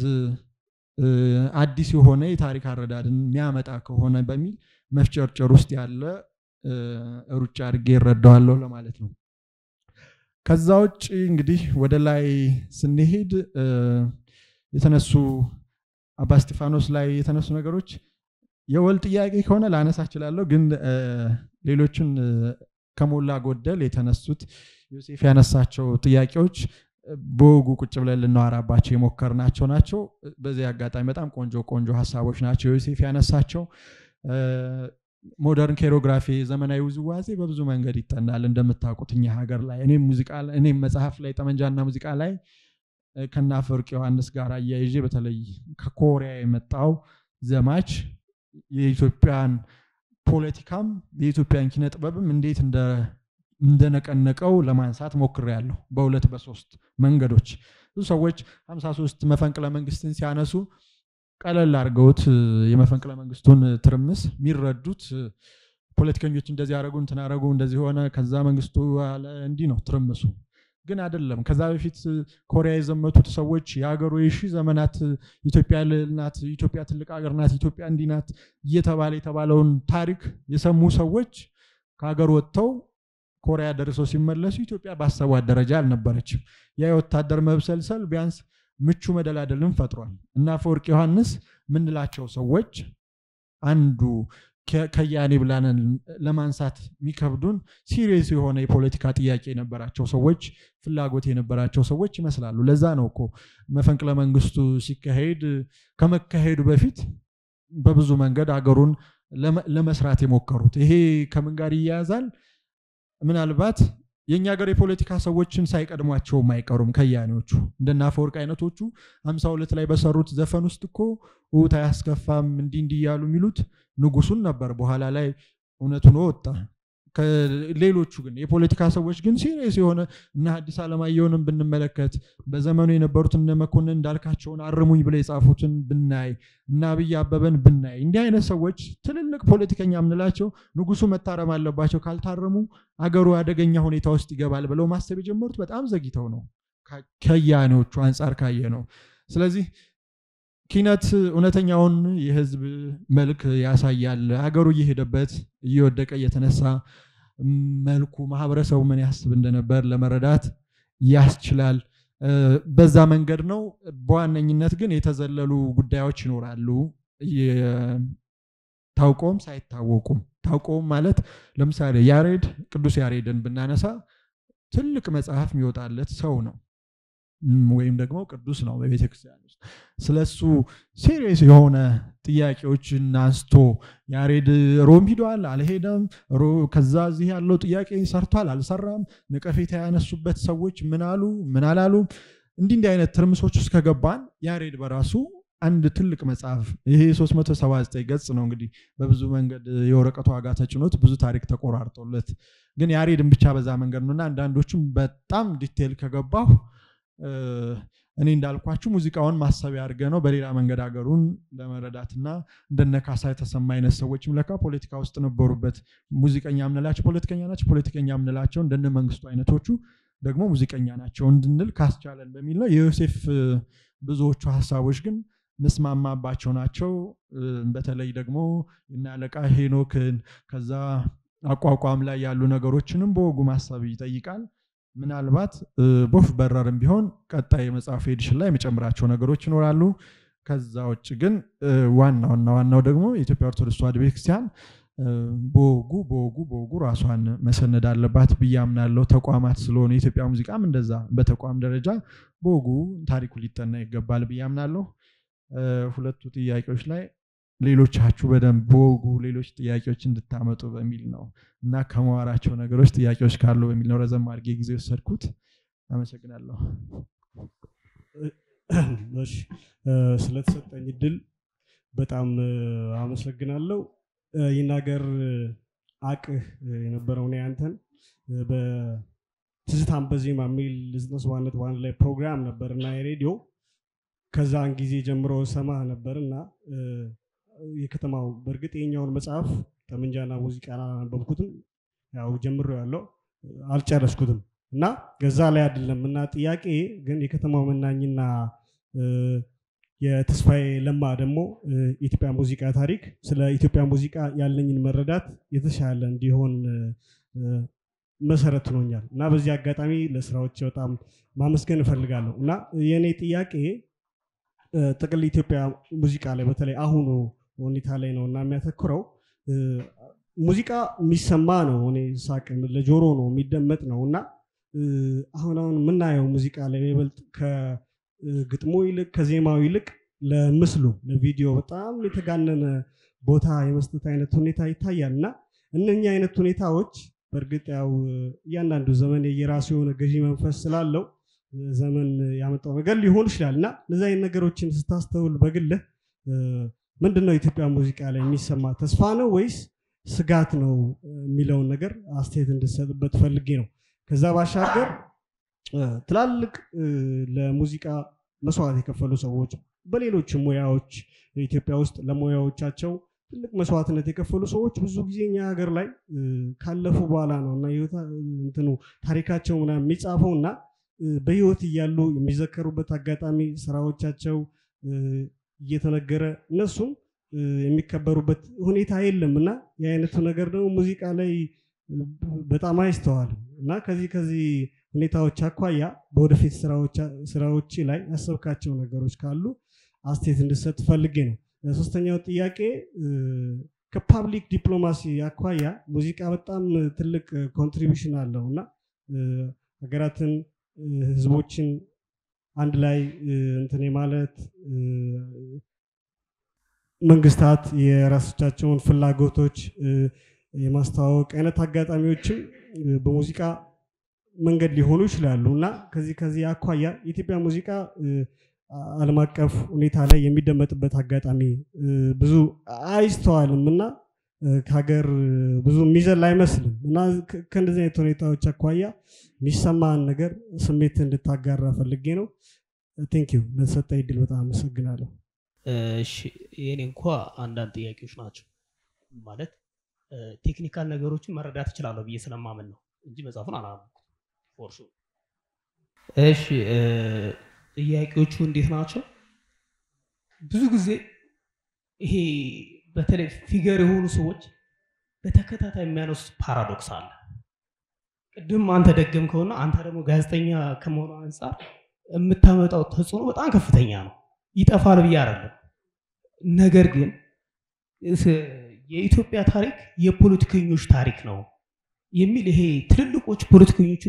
አዲስ የሆነ የታሪክ አረዳድን የሚያመጣ ከሆነ በሚል መፍጨርጨር ውስጥ ያለ ሩጫ አድርጌ ይረዳዋለሁ ለማለት ነው። ከዛ ውጭ እንግዲህ ወደ ላይ ስንሄድ የተነሱ አባ እስጢፋኖስ ላይ የተነሱ ነገሮች የወል ጥያቄ ከሆነ ላነሳ እችላለሁ፣ ግን ሌሎችን ከሞላ ጎደል የተነሱት ዮሴፍ ያነሳቸው ጥያቄዎች በወጉ ቁጭ ብለን ልናወራባቸው የሞከርናቸው ናቸው። በዚህ አጋጣሚ በጣም ቆንጆ ቆንጆ ሀሳቦች ናቸው ዮሴፍ ያነሳቸው። ሞደርን ኬሮግራፊ ዘመናዊ ውዝዋዜ በብዙ መንገድ ይጠናል እንደምታውቁት እኛ ሀገር ላይ እኔም ሙዚቃ እኔም መጽሐፍ ላይ ጠመንጃና ሙዚቃ ላይ ከናፈወርቅ ዮሐንስ ጋር አያይዤ በተለይ ከኮሪያ የመጣው ዘማች የኢትዮጵያን ፖለቲካም የኢትዮጵያን ኪነ ጥበብም እንዴት እንደነቀነቀው ለማንሳት ሞክሬያለሁ። በሁለት በሶስት መንገዶች ብዙ ሰዎች 53 መፈንቅለ መንግስትን ሲያነሱ ቀለል አድርገውት የመፈንቅለ መንግስቱን ትርምስ የሚረዱት ፖለቲከኞች እንደዚህ አረጉ እንትን አረጉ እንደዚህ ሆነ ከዛ መንግስቱ አለ እንዲህ ነው ትርምሱ ግን አይደለም። ከዛ በፊት ኮሪያ የዘመቱት ሰዎች የሀገሩ የሺ ዘመናት ኢትዮጵያ ናት፣ ኢትዮጵያ ትልቅ ሀገር ናት፣ ኢትዮጵያ እንዲህ ናት እየተባለ የተባለውን ታሪክ የሰሙ ሰዎች ከሀገር ወጥተው ኮሪያ ደርሰው ሲመለሱ ኢትዮጵያ ባሰቧት ደረጃ አልነበረችም። ያ የወታደር መብሰልሰል ቢያንስ ምቹ መደላደልን ፈጥሯል እና አፈወርቅ ዮሐንስ ምንላቸው ሰዎች አንዱ ከያኔ ብላንን ለማንሳት የሚከብዱን ሲሪየስ የሆነ የፖለቲካ ጥያቄ የነበራቸው ሰዎች ፍላጎት የነበራቸው ሰዎች ይመስላሉ። ለዛ ነው እኮ መፈንቅለ መንግስቱ ሲካሄድ ከመካሄዱ በፊት በብዙ መንገድ አገሩን ለመስራት የሞከሩት። ይሄ ከምን ጋር ይያያዛል? ምናልባት የእኛ ሀገር የፖለቲካ ሰዎችን ሳይቀድሟቸውም አይቀሩም ከያኔዎቹ እንደና አፈወርቅ አይነቶቹ ሀምሳ ሁለት ላይ በሰሩት ዘፈን ውስጥ እኮ ውት አያስከፋም እንዲህ እንዲህ እያሉ የሚሉት ንጉሱን ነበር። በኋላ ላይ እውነት ሆኖ ወጣ። ከሌሎቹ ግን የፖለቲካ ሰዎች ግን ሲሪየስ የሆነ እና ሐዲስ ዓለማየሁንም ብንመለከት በዘመኑ የነበሩት እነ መኮንን እንዳልካቸውን አርሙኝ ብለው የጻፉትን ብናይ እና አብይ አበበን ብናይ እንዲህ አይነት ሰዎች ትልልቅ ፖለቲከኛ ምንላቸው ንጉሱ መታረም አለባቸው፣ ካልታረሙ አገሩ አደገኛ ሁኔታ ውስጥ ይገባል ብለው ማሰብ የጀመሩት በጣም ዘግተው ነው ከያኔዎቹ አንጻር ካየ ነው። ስለዚህ ኪነት እውነተኛውን የህዝብ መልክ ያሳያል። ሀገሩ እየሄደበት እየወደቀ እየተነሳ መልኩ ማህበረሰቡ ምን ያስብ እንደነበር ለመረዳት ያስችላል። በዛ መንገድ ነው። በዋነኝነት ግን የተዘለሉ ጉዳዮች ይኖራሉ፣ ታውቆም ሳይታወቁም። ታውቆም ማለት ለምሳሌ ያሬድ ቅዱስ ያሬድን ብናነሳ ትልቅ መጽሐፍ የሚወጣለት ሰው ነው። ወይም ደግሞ ቅዱስ ነው በቤተክርስቲያን ውስጥ ስለሱ ሲሪየስ የሆነ ጥያቄዎችን አንስቶ ያሬድ ሮም ሂዷል አልሄደም፣ ከዛ እዚህ ያለው ጥያቄ ሰርቷል አልሰራም፣ ነቀፌታ ያነሱበት ሰዎች ምን አሉ ምን አላሉ እንዲህ እንዲህ አይነት ትርምሶች ውስጥ ከገባን ያሬድ በራሱ አንድ ትልቅ መጽሐፍ ይሄ 379 ገጽ ነው እንግዲህ በብዙ መንገድ የወረቀቱ ዋጋ ተጭኖት ብዙ ታሪክ ተቆራርጦለት፣ ግን ያሬድን ብቻ በዛ መንገድ ነውና አንዳንዶቹም በጣም ዲቴል ከገባሁ እኔ እንዳልኳችሁ ሙዚቃውን ማሰቢያ አድርገ ነው በሌላ መንገድ ሀገሩን ለመረዳትና እንደነ ካሳ የተሰማ አይነት ሰዎችም ለካ ፖለቲካ ውስጥ ነበሩበት። ሙዚቀኛ ምንላቸው ፖለቲከኛ ናቸው፣ ፖለቲከኛ ምንላቸው እንደነ መንግስቱ አይነቶቹ ደግሞ ሙዚቀኛ ናቸው እንድንል ካስቻለን በሚል ነው። የዮሴፍ ብዙዎቹ ሀሳቦች ግን ምስማማባቸው ናቸው። በተለይ ደግሞ እናለቃ ሄኖክን ከዛ አቋቋም ላይ ያሉ ነገሮችንም በወጉ ማሰብ ይጠይቃል። ምናልባት ቦፍ በረርም ቢሆን ቀጣይ የመጽሐፍ ኤዲሽን ላይ የሚጨምራቸው ነገሮች ይኖራሉ። ከዛ ውጭ ግን ዋና ዋና ዋናው ደግሞ የኢትዮጵያ ኦርቶዶክስ ተዋሕዶ ቤተክርስቲያን በወጉ በወጉ በወጉ ራሷን መሰነድ አለባት ብዬ አምናለሁ። ተቋማት ስለሆነ የኢትዮጵያ ሙዚቃም እንደዛ በተቋም ደረጃ በወጉ ታሪኩ ሊጠና ይገባል ብዬ አምናለሁ። ሁለቱ ጥያቄዎች ላይ ሌሎቻችሁ በደንብ በወጉ ሌሎች ጥያቄዎች እንድታመጡ በሚል ነው እና ከመዋራቸው ነገሮች ጥያቄዎች ካሉ በሚል ነው ረዘም አድርጌ ጊዜ የወሰድኩት። አመሰግናለሁ። ስለተሰጠኝ እድል በጣም አመሰግናለሁ። ይናገር አቅህ የነበረውን ያንተን በትዝታን በዜማ የሚል ዝነስ ዋነት ዋን ላይ ፕሮግራም ነበር እና የሬዲዮ ከዛን ጊዜ ጀምሮ ሰማህ ነበር እና የከተማው በእርግጥ የኛውን መጽሐፍ ጠመንጃና ሙዚቃ አላነበብኩትም። ያው ጀምሮ ያለው አልጨረስኩትም እና ገዛ ላይ አይደለም እና ጥያቄ ግን የከተማው መናኝና የተስፋዬ ለማ ደግሞ ኢትዮጵያ ሙዚቃ ታሪክ ስለ ኢትዮጵያ ሙዚቃ ያለኝን መረዳት የተሻለ እንዲሆን መሰረት ሆኖኛል እና በዚህ አጋጣሚ ለስራዎች በጣም ማመስገን እፈልጋለሁ እና የእኔ ጥያቄ ጥቅል ኢትዮጵያ ሙዚቃ ላይ በተለይ አሁኑ ሁኔታ ላይ ነው እና የሚያተኩረው ሙዚቃ የሚሰማ ነው። እኔ ሳቅ ለጆሮ ነው የሚደመጥ ነው እና አሁን አሁን የምናየው ሙዚቃ ላይ ይበልጥ ከግጥሞ ይልቅ ከዜማው ይልቅ ለምስሉ ለቪዲዮ በጣም የተጋነነ ቦታ የመስጠት አይነት ሁኔታ ይታያል እና እነኛ አይነት ሁኔታዎች በእርግጥ ያው እያንዳንዱ ዘመን የየራሱ የሆነ ገዢ መንፈስ ስላለው ዘመን ያመጣው ነገር ሊሆን ይችላል እና እነዚህ አይነት ነገሮችን ስታስተውል በግልህ ምንድን ነው የኢትዮጵያ ሙዚቃ ላይ የሚሰማ ተስፋ ነው ወይስ ስጋት ነው የሚለውን ነገር አስተያየት እንድሰጥበት ፈልጌ ነው። ከዛ ባሻገር ትላልቅ ለሙዚቃ መስዋዕት የከፈሉ ሰዎች በሌሎች ሙያዎች ኢትዮጵያ ውስጥ ለሙያዎቻቸው ትልቅ መስዋዕትነት የከፈሉ ሰዎች ብዙ ጊዜ እኛ ሀገር ላይ ካለፉ በኋላ ነው እና እንትኑ ታሪካቸው ምናምን የሚጻፈው እና በህይወት እያሉ የሚዘከሩበት አጋጣሚ ስራዎቻቸው እየተነገረ እነሱም የሚከበሩበት ሁኔታ የለም እና የአይነቱ ነገር ደግሞ ሙዚቃ ላይ በጣም አይስተዋልም እና ከዚህ ከዚህ ሁኔታዎች አኳያ በወደፊት ስራዎች ላይ ያሰብካቸው ነገሮች ካሉ አስቴት እንድሰጥ ፈልጌ ነው። ሶስተኛው ጥያቄ ከፓብሊክ ዲፕሎማሲ አኳያ ሙዚቃ በጣም ትልቅ ኮንትሪቢሽን አለው እና ሀገራትን፣ ህዝቦችን አንድ ላይ እንትኔ ማለት መንግስታት የራሶቻቸውን ፍላጎቶች የማስተዋወቅ አይነት አጋጣሚዎችም በሙዚቃ መንገድ ሊሆኑ ይችላሉ እና ከዚህ ከዚህ አኳያ የኢትዮጵያ ሙዚቃ አለም አቀፍ ሁኔታ ላይ የሚደመጥበት አጋጣሚ ብዙ አይስተዋልም እና ከሀገር ብዙ የሚዘል አይመስልም እና ከእንደዚህ አይነት ሁኔታዎች አኳያ የሚሰማን ነገር ስሜት እንድታጋራ ፈልጌ ነው። ቴንክ ዩ ለተሰጠ በጣም አመሰግናለሁ። እሺ የኔ እንኳ አንዳንድ ጥያቄዎች ናቸው ማለት ቴክኒካል ነገሮችን መረዳት ይችላለሁ ብዬ ስለማምን ነው እንጂ መጽሐፉን አላነበኩት። እሺ ጥያቄዎቹ እንዴት ናቸው? ብዙ ጊዜ ይሄ በተለይ ፊገር የሆኑ ሰዎች በተከታታይ የሚያነሱት ፓራዶክስ አለ። ቅድም አንተ ደገም ከሆነ አንተ ደግሞ ጋዜጠኛ ከመሆኑ አንጻር የምታመጣው ተጽዕኖ በጣም ከፍተኛ ነው። ይጠፋል ብዬ አይደለም። ነገር ግን የኢትዮጵያ ታሪክ የፖለቲከኞች ታሪክ ነው የሚል ይሄ ትልልቆች ፖለቲከኞቹ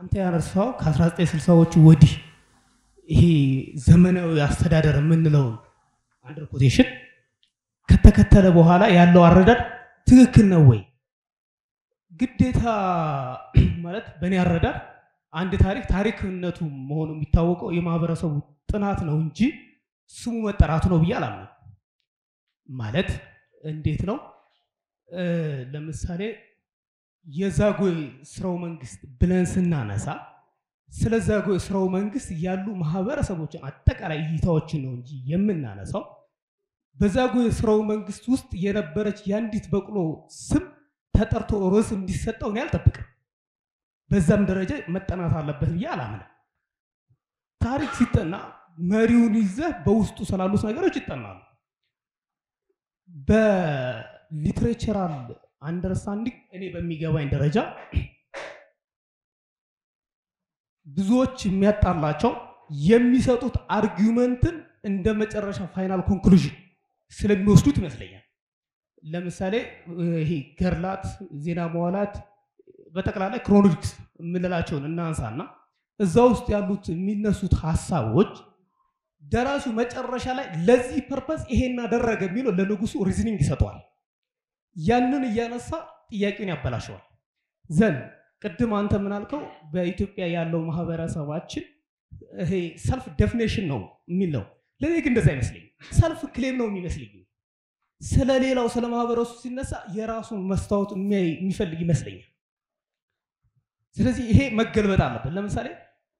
አንተ ያነሳው ከ1960ዎቹ ወዲህ ይሄ ዘመናዊ አስተዳደር የምንለውን አንደር ኮቴሽን ከተከተለ በኋላ ያለው አረዳድ ትክክል ነው ወይ? ግዴታ ማለት በእኔ አረዳድ አንድ ታሪክ ታሪክነቱ መሆኑ የሚታወቀው የማህበረሰቡ ጥናት ነው እንጂ ስሙ መጠራቱ ነው ብዬ አላምነው። ማለት እንዴት ነው? ለምሳሌ የዛጎይ ስርወ መንግስት ብለን ስናነሳ ስለ ስራው ስርወ መንግስት ያሉ ማህበረሰቦችን አጠቃላይ እይታዎችን ነው እንጂ የምናነሳው በዛጉዌ ስርወ መንግስት ውስጥ የነበረች የአንዲት በቅሎ ስም ተጠርቶ ርዕስ እንዲሰጠው እኔ አልጠብቅም። በዛም ደረጃ መጠናት አለበት ብዬ አላምንም። ታሪክ ሲጠና መሪውን ይዘህ በውስጡ ስላሉት ነገሮች ይጠናሉ። በሊትሬቸራል አንደርስታንዲንግ እኔ በሚገባኝ ደረጃ ብዙዎች የሚያጣላቸው የሚሰጡት አርጊመንትን እንደ መጨረሻ ፋይናል ኮንክሉዥን ስለሚወስዱት ይመስለኛል። ለምሳሌ ይሄ ገርላት፣ ዜና መዋላት በጠቅላላይ ክሮኒክስ የምንላቸውን እናንሳና እዛ ውስጥ ያሉት የሚነሱት ሀሳቦች ደራሲው መጨረሻ ላይ ለዚህ ፐርፐስ ይሄን አደረገ የሚለው ለንጉሱ ሪዝኒንግ ይሰጠዋል። ያንን እያነሳ ጥያቄውን ያበላሸዋል። ዘን ቅድም አንተ ምናልከው በኢትዮጵያ ያለው ማህበረሰባችን ይሄ ሰልፍ ደፍኔሽን ነው የሚል ነው። ለእኔ ግን ሰልፍ ክሌም ነው የሚመስልኝ። ስለ ሌላው ስለ ማህበረሱ ሲነሳ የራሱን መስታወት የሚፈልግ ይመስለኛል። ስለዚህ ይሄ መገልበጥ አለበት። ለምሳሌ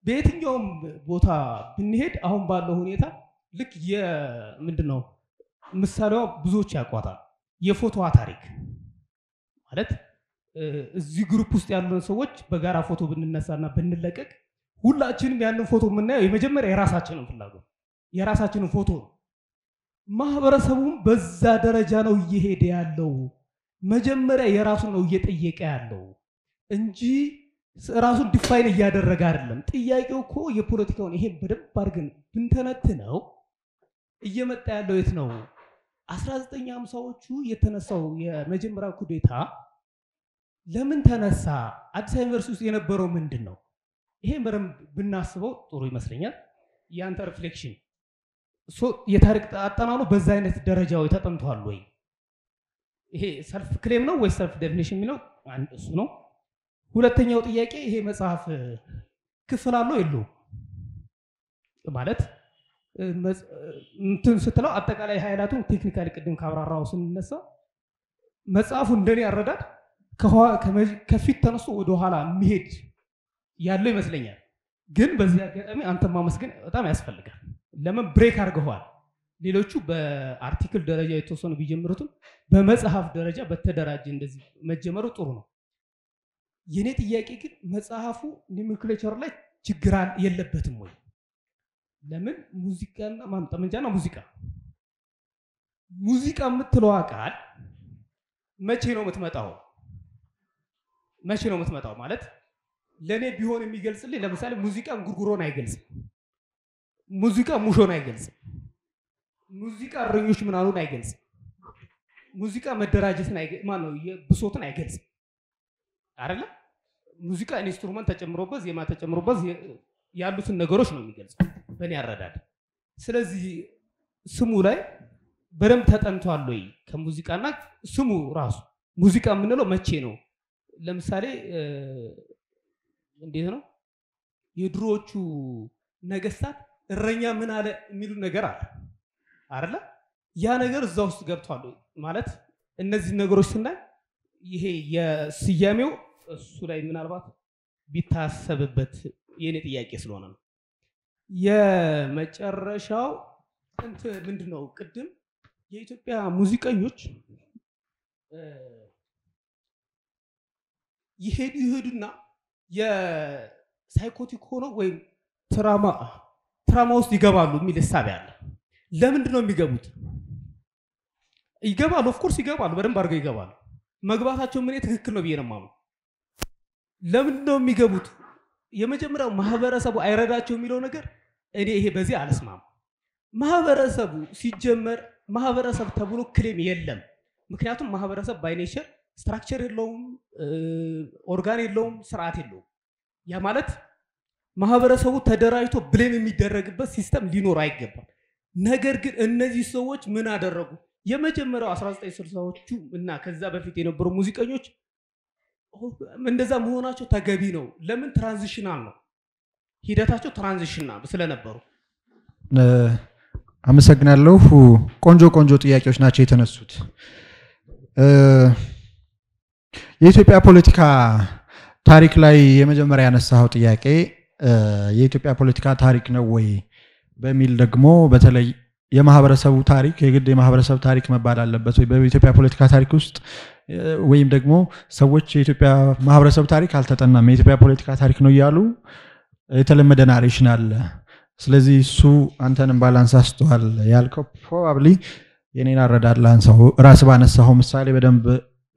በየትኛውም ቦታ ብንሄድ አሁን ባለው ሁኔታ ልክ ምንድን ነው ምሳሌዋ ብዙዎች ያቋታል። የፎቶዋ ታሪክ ማለት እዚህ ግሩፕ ውስጥ ያሉን ሰዎች በጋራ ፎቶ ብንነሳና ብንለቀቅ ሁላችንም ያንን ፎቶ የምናየው የመጀመሪያ የራሳችንን ፍላጎት የራሳችንን ፎቶ ነው። ማህበረሰቡም በዛ ደረጃ ነው እየሄደ ያለው። መጀመሪያ የራሱን ነው እየጠየቀ ያለው እንጂ ራሱን ዲፋይን እያደረገ አይደለም። ጥያቄው እኮ የፖለቲካውን ይሄ በደንብ አድርገን ብንተነትነው እየመጣ ያለው የት ነው? 1950ዎቹ የተነሳው የመጀመሪያ ኩዴታ ለምን ተነሳ? አዲስ አበባ ዩኒቨርሲቲ ውስጥ የነበረው ምንድን ነው? ይሄን በደንብ ብናስበው ጥሩ ይመስለኛል። የአንተ ሪፍሌክሽን የታሪክ አጠናኑ በዛ አይነት ደረጃዎች ተጠንቷል ወይ? ይሄ ሰልፍ ክሌም ነው ወይ ሰልፍ ዴፊኒሽን የሚለው አንድ እሱ ነው። ሁለተኛው ጥያቄ ይሄ መጽሐፍ ክፍል አለው የለውም ማለት እንትን ስትለው አጠቃላይ ኃይላቱን ቴክኒካሊ ቅድም ካብራራው ስንነሳ መጽሐፉ እንደኔ አረዳድ ከፊት ተነስቶ ወደኋላ የሚሄድ ያለው ይመስለኛል። ግን በዚህ አጋጣሚ አንተ ማመስገን በጣም ያስፈልጋል። ለምን ብሬክ አድርገዋል። ሌሎቹ በአርቲክል ደረጃ የተወሰኑ ቢጀምሩትም በመጽሐፍ ደረጃ በተደራጀ እንደዚህ መጀመሩ ጥሩ ነው። የኔ ጥያቄ ግን መጽሐፉ ኒሜክሌቸር ላይ ችግር የለበትም ወይ? ለምን ሙዚቃና ማምጠመንጃና ሙዚቃ ሙዚቃ የምትለዋ ቃል መቼ ነው የምትመጣው? መቼ ነው የምትመጣው ማለት ለእኔ ቢሆን የሚገልጽልኝ ለምሳሌ ሙዚቃን ጉርጉሮን አይገልጽም። ሙዚቃ ሙሾን አይገልጽም። ሙዚቃ እረኞች ምናሉን አይገልጽም። ሙዚቃ መደራጀትን ማነው ብሶትን አይገልጽም አይደለም። ሙዚቃ ኢንስትሩመንት ተጨምሮበት ዜማ ተጨምሮበት ያሉትን ነገሮች ነው የሚገልጸው በእኔ አረዳድ። ስለዚህ ስሙ ላይ በደንብ ተጠንቷል ወይ? ከሙዚቃና ስሙ ራሱ ሙዚቃ የምንለው መቼ ነው? ለምሳሌ እንዴት ነው የድሮዎቹ ነገስታት እረኛ ምን አለ የሚሉ ነገር አለ አለ ያ ነገር እዛ ውስጥ ገብቷል ማለት እነዚህ ነገሮች ስናይ ይሄ የስያሜው እሱ ላይ ምናልባት ቢታሰብበት የኔ ጥያቄ ስለሆነ ነው። የመጨረሻው ምንድን ነው? ቅድም የኢትዮጵያ ሙዚቀኞች ይሄዱ ይሄዱና የሳይኮቲክ ሆነው ወይም ትራማ ትራማ ውስጥ ይገባሉ የሚል እሳቤ አለ። ለምንድን ነው የሚገቡት? ይገባሉ፣ ኦፍኮርስ ይገባሉ፣ በደንብ አድርገው ይገባሉ። መግባታቸው ምን ትክክል ነው ብዬ ነው የማምነው። ለምንድን ነው የሚገቡት? የመጀመሪያው ማህበረሰቡ አይረዳቸው የሚለው ነገር እኔ ይሄ በዚህ አልስማም። ማህበረሰቡ ሲጀመር ማህበረሰብ ተብሎ ክሌም የለም። ምክንያቱም ማህበረሰብ ባይኔቸር ስትራክቸር የለውም፣ ኦርጋን የለውም፣ ስርዓት የለውም። ያ ማለት ማህበረሰቡ ተደራጅቶ ብሌም የሚደረግበት ሲስተም ሊኖር አይገባም። ነገር ግን እነዚህ ሰዎች ምን አደረጉ? የመጀመሪያው 1960ዎቹ እና ከዛ በፊት የነበሩ ሙዚቀኞች እንደዛ መሆናቸው ተገቢ ነው። ለምን ትራንዚሽናል ነው ሂደታቸው ትራንዚሽናል ስለነበሩ። አመሰግናለሁ። ቆንጆ ቆንጆ ጥያቄዎች ናቸው የተነሱት። የኢትዮጵያ ፖለቲካ ታሪክ ላይ የመጀመሪያ ያነሳኸው ጥያቄ የኢትዮጵያ ፖለቲካ ታሪክ ነው ወይ በሚል ደግሞ በተለይ የማህበረሰቡ ታሪክ የግድ የማህበረሰብ ታሪክ መባል አለበት ወይ በኢትዮጵያ ፖለቲካ ታሪክ ውስጥ ወይም ደግሞ ሰዎች የኢትዮጵያ ማህበረሰብ ታሪክ አልተጠናም የኢትዮጵያ ፖለቲካ ታሪክ ነው እያሉ የተለመደ ናሬሽን አለ። ስለዚህ እሱ አንተንም ባላንስ አስተዋል ያልከው ፕሮባብሊ የኔን አረዳድ ላንሳው ራስ ባነሳው ምሳሌ በደንብ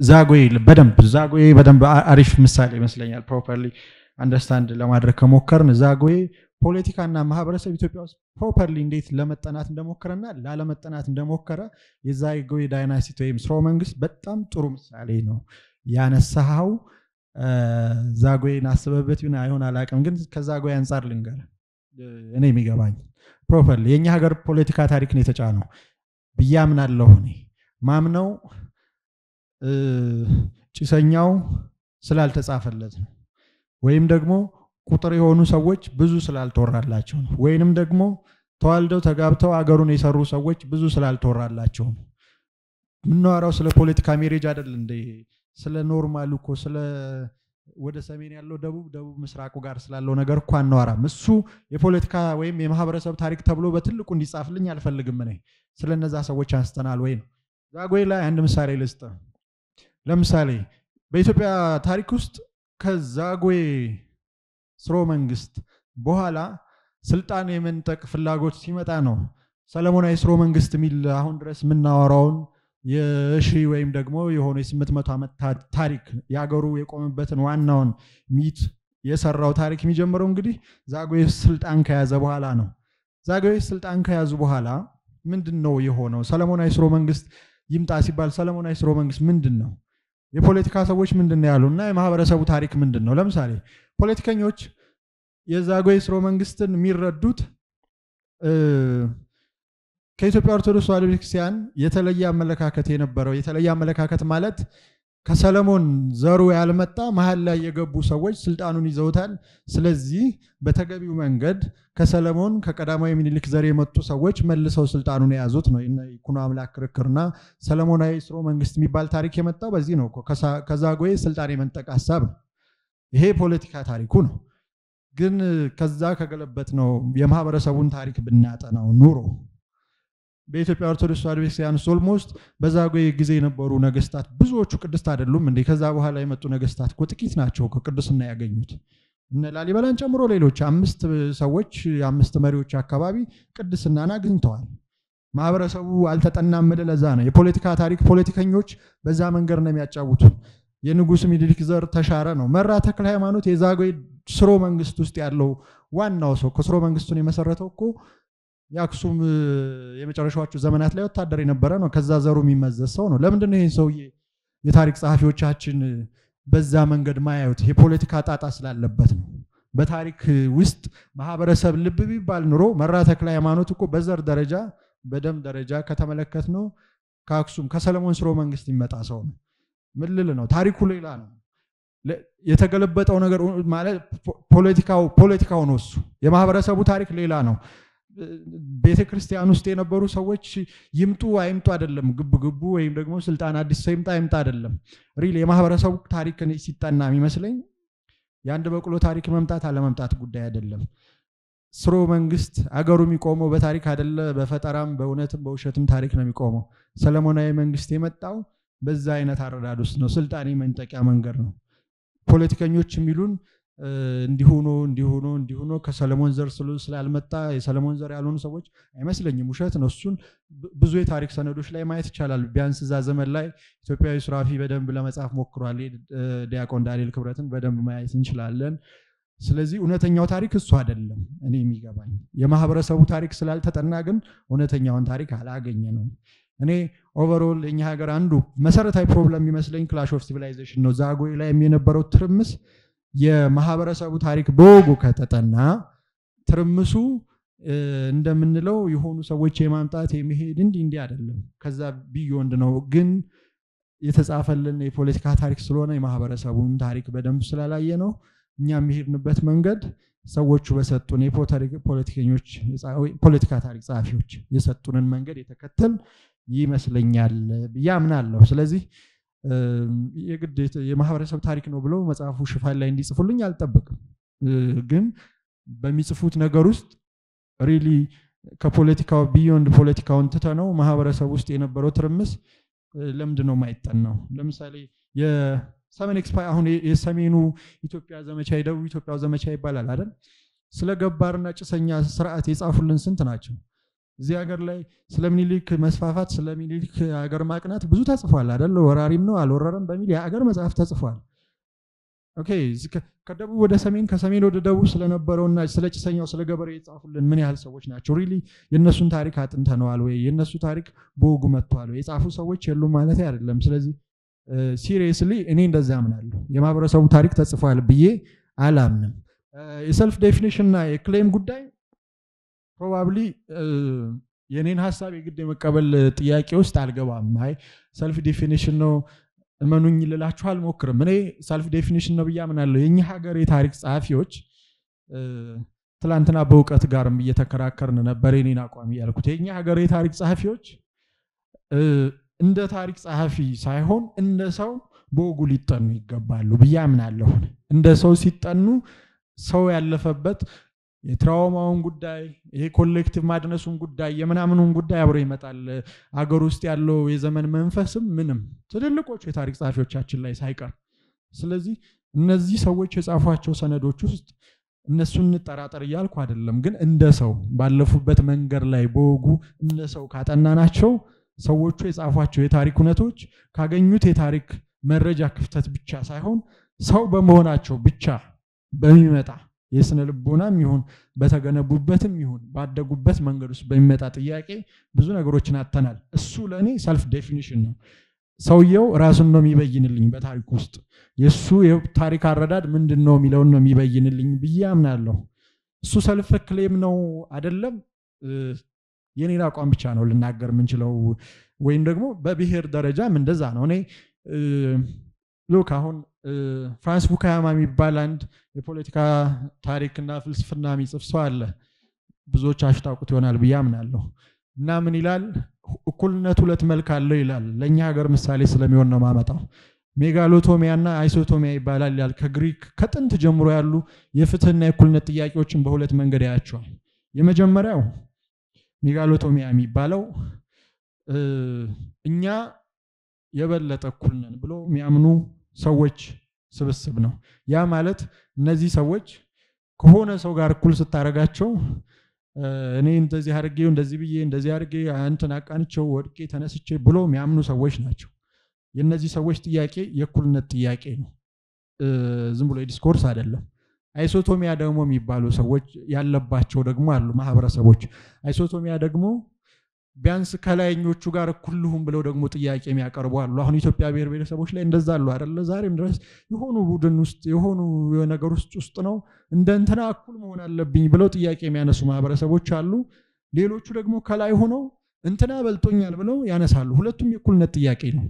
ዛጎዬ በደንብ ዛጎዬ በደንብ አሪፍ ምሳሌ ይመስለኛል ፕሮፐርሊ አንደርስታንድ ለማድረግ ከሞከርን ዛጉዌ ፖለቲካና ማህበረሰብ ኢትዮጵያ ውስጥ ፕሮፐርሊ እንዴት ለመጠናት እንደሞከረና ላለመጠናት እንደሞከረ የዛጉዌ ዳይናስቲ ወይም ስሮ መንግስት በጣም ጥሩ ምሳሌ ነው ያነሳው ዛጉዌን አስበበት ይሁን አይሆን አላቅም ግን ከዛጉዌ አንጻር ልንገር እኔ የሚገባኝ ፕሮፐርሊ የእኛ ሀገር ፖለቲካ ታሪክን የተጫነው ብዬ አምናለሁ። እኔ ማምነው ጭሰኛው ስላልተጻፈለት ነው። ወይም ደግሞ ቁጥር የሆኑ ሰዎች ብዙ ስላልተወራላቸው ነው። ወይንም ደግሞ ተዋልደው ተጋብተው አገሩን የሰሩ ሰዎች ብዙ ስላልተወራላቸው ነው። የምናወራው ስለ ፖለቲካ ሜሬጅ አይደል እንደ ስለ ኖርማል እኮ ስለ ወደ ሰሜን ያለው ደቡብ ደቡብ ምስራቁ ጋር ስላለው ነገር እኮ አናወራም። እሱ የፖለቲካ ወይም የማህበረሰብ ታሪክ ተብሎ በትልቁ እንዲጻፍልኝ አልፈልግም። እኔ ስለነዛ ሰዎች አንስተናል ወይ ነው። ዛጉዌ ላይ አንድ ምሳሌ ልስጥ። ለምሳሌ በኢትዮጵያ ታሪክ ውስጥ ከዛጉዌ ስሮ መንግስት በኋላ ስልጣን የመንጠቅ ፍላጎት ሲመጣ ነው ሰለሞናዊ ስርወ መንግስት የሚል አሁን ድረስ የምናወራውን የሺ ወይም ደግሞ የሆነ የስምንት መቶ ዓመት ታሪክ የአገሩ የቆመበትን ዋናውን ሚት የሰራው ታሪክ የሚጀምረው እንግዲህ ዛጉዌ ስልጣን ከያዘ በኋላ ነው። ዛጉዌ ስልጣን ከያዙ በኋላ ምንድን ነው የሆነው? ሰለሞናዊ ስርወ መንግስት ይምጣ ሲባል ሰለሞናዊ ስርወ መንግስት ምንድን ነው? የፖለቲካ ሰዎች ምንድን ነው ያሉ እና የማህበረሰቡ ታሪክ ምንድን ነው? ለምሳሌ ፖለቲከኞች የዛጉዌ ስርወ መንግስትን የሚረዱት ከኢትዮጵያ ኦርቶዶክስ ተዋሕዶ ቤተክርስቲያን የተለየ አመለካከት የነበረው የተለየ አመለካከት ማለት ከሰለሞን ዘሩ ያልመጣ መሀል ላይ የገቡ ሰዎች ስልጣኑን ይዘውታል። ስለዚህ በተገቢው መንገድ ከሰለሞን ከቀዳማዊ ምኒልክ ዘር የመጡ ሰዎች መልሰው ስልጣኑን የያዙት ነው። ይኩኖ አምላክ ክርክርና ሰለሞናዊ ስርወ መንግስት የሚባል ታሪክ የመጣው በዚህ ነው። ከዛጉዌ ስልጣን የመንጠቅ ሀሳብ ነው። ይሄ ፖለቲካ ታሪኩ ነው። ግን ከዛ ከገለበት ነው የማህበረሰቡን ታሪክ ብናጠናው ኑሮ በኢትዮጵያ ኦርቶዶክስ ተዋህዶ ቤተክርስቲያን ውስጥ ኦልሞስት በዛጉዌ ጊዜ የነበሩ ነገስታት ብዙዎቹ ቅድስት አይደሉም እንዴ? ከዛ በኋላ የመጡ ነገስታት እኮ ጥቂት ናቸው ከቅድስና ያገኙት። እነ ላሊበላን ጨምሮ ሌሎች አምስት ሰዎች አምስት መሪዎች አካባቢ ቅድስናን አግኝተዋል። ማህበረሰቡ አልተጠናም። ለዛ ነው የፖለቲካ ታሪክ ፖለቲከኞች በዛ መንገድ ነው የሚያጫውቱ። የንጉስ ሚኒሊክ ዘር ተሻረ ነው። መራ ተክለ ሃይማኖት የዛጉዌ ስሮ መንግስት ውስጥ ያለው ዋናው ሰው ከስሮ መንግስቱን የመሰረተው እኮ የአክሱም የመጨረሻዎቹ ዘመናት ላይ ወታደር የነበረ ነው። ከዛ ዘሩ የሚመዘዝ ሰው ነው። ለምንድን ነው ይህን ሰውዬ የታሪክ ጸሐፊዎቻችን በዛ መንገድ ማያዩት? የፖለቲካ ጣጣ ስላለበት ነው። በታሪክ ውስጥ ማህበረሰብ ልብ ቢባል ኑሮ መራ ተክለ ሃይማኖት እኮ በዘር ደረጃ በደም ደረጃ ከተመለከት ነው ከአክሱም ከሰለሞን ስርወ መንግስት ይመጣ ሰው ነው። ምልል ነው? ታሪኩ ሌላ ነው። የተገለበጠው ነገር ማለት ፖለቲካው ፖለቲካው ነው። እሱ የማህበረሰቡ ታሪክ ሌላ ነው። ቤተ ክርስቲያን ውስጥ የነበሩ ሰዎች ይምጡ አይምጡ አይደለም፣ ግቡ ግቡ ወይም ደግሞ ስልጣን አዲስ ሰው ይምጣ አይምጣ አይደለም። ሪል የማህበረሰቡ ታሪክ ሲጠና የሚመስለኝ የአንድ በቅሎ ታሪክ መምጣት አለመምጣት ጉዳይ አይደለም። ስሮ መንግስት አገሩ የሚቆመው በታሪክ አይደለ፣ በፈጠራም በእውነትም በውሸትም ታሪክ ነው የሚቆመው። ሰለሞናዊ መንግስት የመጣው በዛ አይነት አረዳድ ውስጥ ነው። ስልጣን የመንጠቂያ መንገድ ነው። ፖለቲከኞች የሚሉን እንዲሆኖ እንዲሆኖ እንዲሆኖ ከሰለሞን ዘር ስላልመጣ የሰለሞን ዘር ያልሆኑ ሰዎች አይመስለኝም። ውሸት ነው። እሱን ብዙ የታሪክ ሰነዶች ላይ ማየት ይቻላል። ቢያንስ እዛ ዘመን ላይ ኢትዮጵያዊ ሱራፊ በደንብ ለመጻፍ ሞክሯል። ዲያቆን ዳንኤል ክብረትን በደንብ ማየት እንችላለን። ስለዚህ እውነተኛው ታሪክ እሱ አይደለም። እኔ የሚገባኝ የማህበረሰቡ ታሪክ ስላልተጠና ግን እውነተኛውን ታሪክ አላገኘ ነው። እኔ ኦቨርኦል የኛ ሀገር አንዱ መሰረታዊ ፕሮብለም የሚመስለኝ ክላሽ ኦፍ ሲቪላይዜሽን ነው። ዛጉዌ ላይ የነበረው ትርምስ የማህበረሰቡ ታሪክ በወጉ ከተጠና ትርምሱ እንደምንለው የሆኑ ሰዎች የማምጣት የመሄድ እንዲህ እንዲህ አይደለም። ከዛ ቢዮንድ ነው ግን የተጻፈልን የፖለቲካ ታሪክ ስለሆነ የማህበረሰቡን ታሪክ በደንብ ስላላየ ነው እኛ የሚሄድንበት መንገድ ሰዎቹ በሰጡን የፖለቲከኞች ፖለቲካ ታሪክ ጸሐፊዎች የሰጡንን መንገድ የተከተል ይመስለኛል ብዬ አምናለሁ። ስለዚህ የግዴታ የማህበረሰብ ታሪክ ነው ብለው መጽሐፉ ሽፋን ላይ እንዲጽፉልኝ አልጠበቅም። ግን በሚጽፉት ነገር ውስጥ ሪሊ ከፖለቲካው ቢዮንድ ፖለቲካውን ትተነው ማህበረሰብ ውስጥ የነበረው ትርምስ ለምድ ነው ነው። ለምሳሌ የሰሜን ኤክስፓ አሁን የሰሜኑ ኢትዮጵያ ዘመቻ የደቡብ ኢትዮጵያ ዘመቻ ይባላል አይደል? ስለ ገባርና ጭሰኛ ስርዓት የጻፉልን ስንት ናቸው? እዚህ ሀገር ላይ ስለ ምኒልክ መስፋፋት ስለ ምኒልክ ሀገር ማቅናት ብዙ ተጽፏል አይደለ? ወራሪም ነው አልወረረም በሚል የሀገር መጽሐፍ ተጽፏል። ኦኬ ከደቡብ ወደ ሰሜን ከሰሜን ወደ ደቡብ ስለነበረውና ስለ ጭሰኛው ስለ ገበሬ የጻፉልን ምን ያህል ሰዎች ናቸው? ሪሊ የእነሱን ታሪክ አጥንተነዋል ወይ? የእነሱ ታሪክ በወጉ መጥተዋል ወይ? የጻፉ ሰዎች የሉም ማለት አይደለም። ስለዚህ ሲሪየስሊ እኔ እንደዛ አምናለሁ። የማህበረሰቡ ታሪክ ተጽፏል ብዬ አላምንም። የሰልፍ ዴፊኒሽን እና የክሌም ጉዳይ ፕሮባብሊ የኔን ሀሳብ የግድ የመቀበል ጥያቄ ውስጥ አልገባም። አይ ሰልፍ ዴፊኒሽን ነው እመኑኝ ልላችሁ አልሞክርም። እኔ ሰልፍ ዴፊኒሽን ነው ብዬ አምናለሁ። የኛ ሀገር የታሪክ ጸሐፊዎች ትላንትና በእውቀት ጋርም እየተከራከርን ነበር የኔን አቋም እያልኩት የኛ ሀገር የታሪክ ጸሐፊዎች እንደ ታሪክ ጸሐፊ ሳይሆን እንደ ሰው በወጉ ሊጠኑ ይገባሉ ብዬ አምናለሁ። እንደ ሰው ሲጠኑ ሰው ያለፈበት የትራውማውን ጉዳይ ይሄ ኮሌክቲቭ ማድነሱን ጉዳይ የምናምኑን ጉዳይ አብሮ ይመጣል። አገር ውስጥ ያለው የዘመን መንፈስም ምንም ትልልቆቹ የታሪክ ጸሐፊዎቻችን ላይ ሳይቀር። ስለዚህ እነዚህ ሰዎች የጻፏቸው ሰነዶች ውስጥ እነሱን እንጠራጠር እያልኩ አይደለም፣ ግን እንደ ሰው ባለፉበት መንገድ ላይ በወጉ እንደ ሰው ናቸው። ሰዎቹ የጻፏቸው የታሪክ እውነቶች ካገኙት የታሪክ መረጃ ክፍተት ብቻ ሳይሆን ሰው በመሆናቸው ብቻ በሚመጣ የስነ ልቦናም ይሁን በተገነቡበትም ይሁን ባደጉበት መንገድ ውስጥ በሚመጣ ጥያቄ ብዙ ነገሮችን አተናል። እሱ ለእኔ ሰልፍ ዴፊኒሽን ነው። ሰውየው ራሱን ነው የሚበይንልኝ። በታሪክ ውስጥ የእሱ የታሪክ አረዳድ ምንድን ነው የሚለውን ነው የሚበይንልኝ ብዬ አምናለሁ። እሱ ሰልፍ ክሌም ነው አይደለም የኔን አቋም ብቻ ነው ልናገር የምንችለው። ወይም ደግሞ በብሔር ደረጃም እንደዛ ነው። እኔ ልክ አሁን ፍራንስ ቡካያማ የሚባል አንድ የፖለቲካ ታሪክና ፍልስፍና የሚጽፍ ሰው አለ። ብዙዎች አሽታቁት ይሆናል ብዬ አምናለሁ። እና ምን ይላል? እኩልነት ሁለት መልክ አለው ይላል። ለእኛ ሀገር ምሳሌ ስለሚሆን ነው ማመጣው። ሜጋሎቶሚያ እና አይሶቶሚያ ይባላል ይላል። ከግሪክ ከጥንት ጀምሮ ያሉ የፍትህና የእኩልነት ጥያቄዎችን በሁለት መንገድ ያያቸዋል። የመጀመሪያው ሜጋሎቶሚያ የሚባለው እኛ የበለጠ እኩል ነን ብሎ የሚያምኑ ሰዎች ስብስብ ነው። ያ ማለት እነዚህ ሰዎች ከሆነ ሰው ጋር እኩል ስታደርጋቸው እኔ እንደዚህ አድርጌ እንደዚህ ብዬ እንደዚህ አድርጌ አንተን አቃንቸው ወድቄ ተነስቼ ብሎ የሚያምኑ ሰዎች ናቸው። የእነዚህ ሰዎች ጥያቄ የእኩልነት ጥያቄ ነው፣ ዝም ብሎ የዲስኮርስ አይደለም። አይሶቶሚያ ደግሞ የሚባሉ ሰዎች ያለባቸው ደግሞ አሉ ማህበረሰቦች። አይሶቶሚያ ደግሞ ቢያንስ ከላይኞቹ ጋር እኩልሁም ብለው ደግሞ ጥያቄ የሚያቀርቡ አሉ። አሁን ኢትዮጵያ ብሔር ብሔረሰቦች ላይ እንደዛ አሉ አይደለ? ዛሬም ድረስ የሆኑ ቡድን ውስጥ የሆኑ ነገር ውስጥ ውስጥ ነው እንደ እንትና እኩል መሆን አለብኝ ብለው ጥያቄ የሚያነሱ ማህበረሰቦች አሉ። ሌሎቹ ደግሞ ከላይ ሆነው እንትና በልጦኛል ብለው ያነሳሉ። ሁለቱም የእኩልነት ጥያቄ ነው።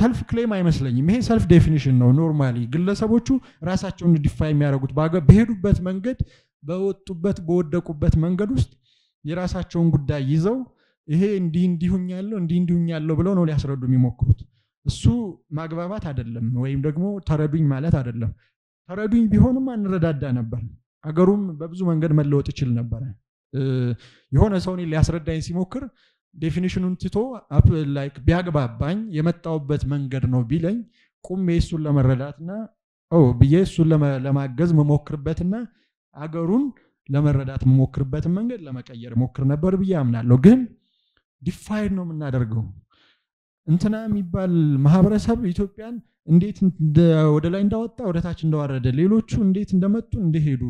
ሰልፍ ክሌም አይመስለኝም። ይሄ ሰልፍ ዴፊኒሽን ነው። ኖርማሊ ግለሰቦቹ ራሳቸውን ዲፋይ የሚያደርጉት በሄዱበት መንገድ፣ በወጡበት በወደቁበት መንገድ ውስጥ የራሳቸውን ጉዳይ ይዘው ይሄ እንዲህ እንዲሁኛለሁ እንዲህ እንዲሁኛለሁ ብለው ነው ሊያስረዱ የሚሞክሩት። እሱ ማግባባት አይደለም፣ ወይም ደግሞ ተረዱኝ ማለት አይደለም። ተረዱኝ ቢሆንም አንረዳዳ ነበር፣ አገሩም በብዙ መንገድ መለወጥ ይችል ነበረ። የሆነ ሰው እኔን ሊያስረዳኝ ሲሞክር ዴፊኒሽኑን ትቶ ላይክ ቢያግባባኝ የመጣውበት መንገድ ነው ቢለኝ ቁሜ እሱን ለመረዳትና ብዬ እሱን ለማገዝ መሞክርበትና አገሩን ለመረዳት የምሞክርበትን መንገድ ለመቀየር ሞክር ነበር ብዬ አምናለሁ። ግን ዲፋይድ ነው የምናደርገው። እንትና የሚባል ማህበረሰብ ኢትዮጵያን እንዴት ወደ ላይ እንዳወጣ ወደ ታች እንደዋረደ ሌሎቹ እንዴት እንደመጡ እንደሄዱ፣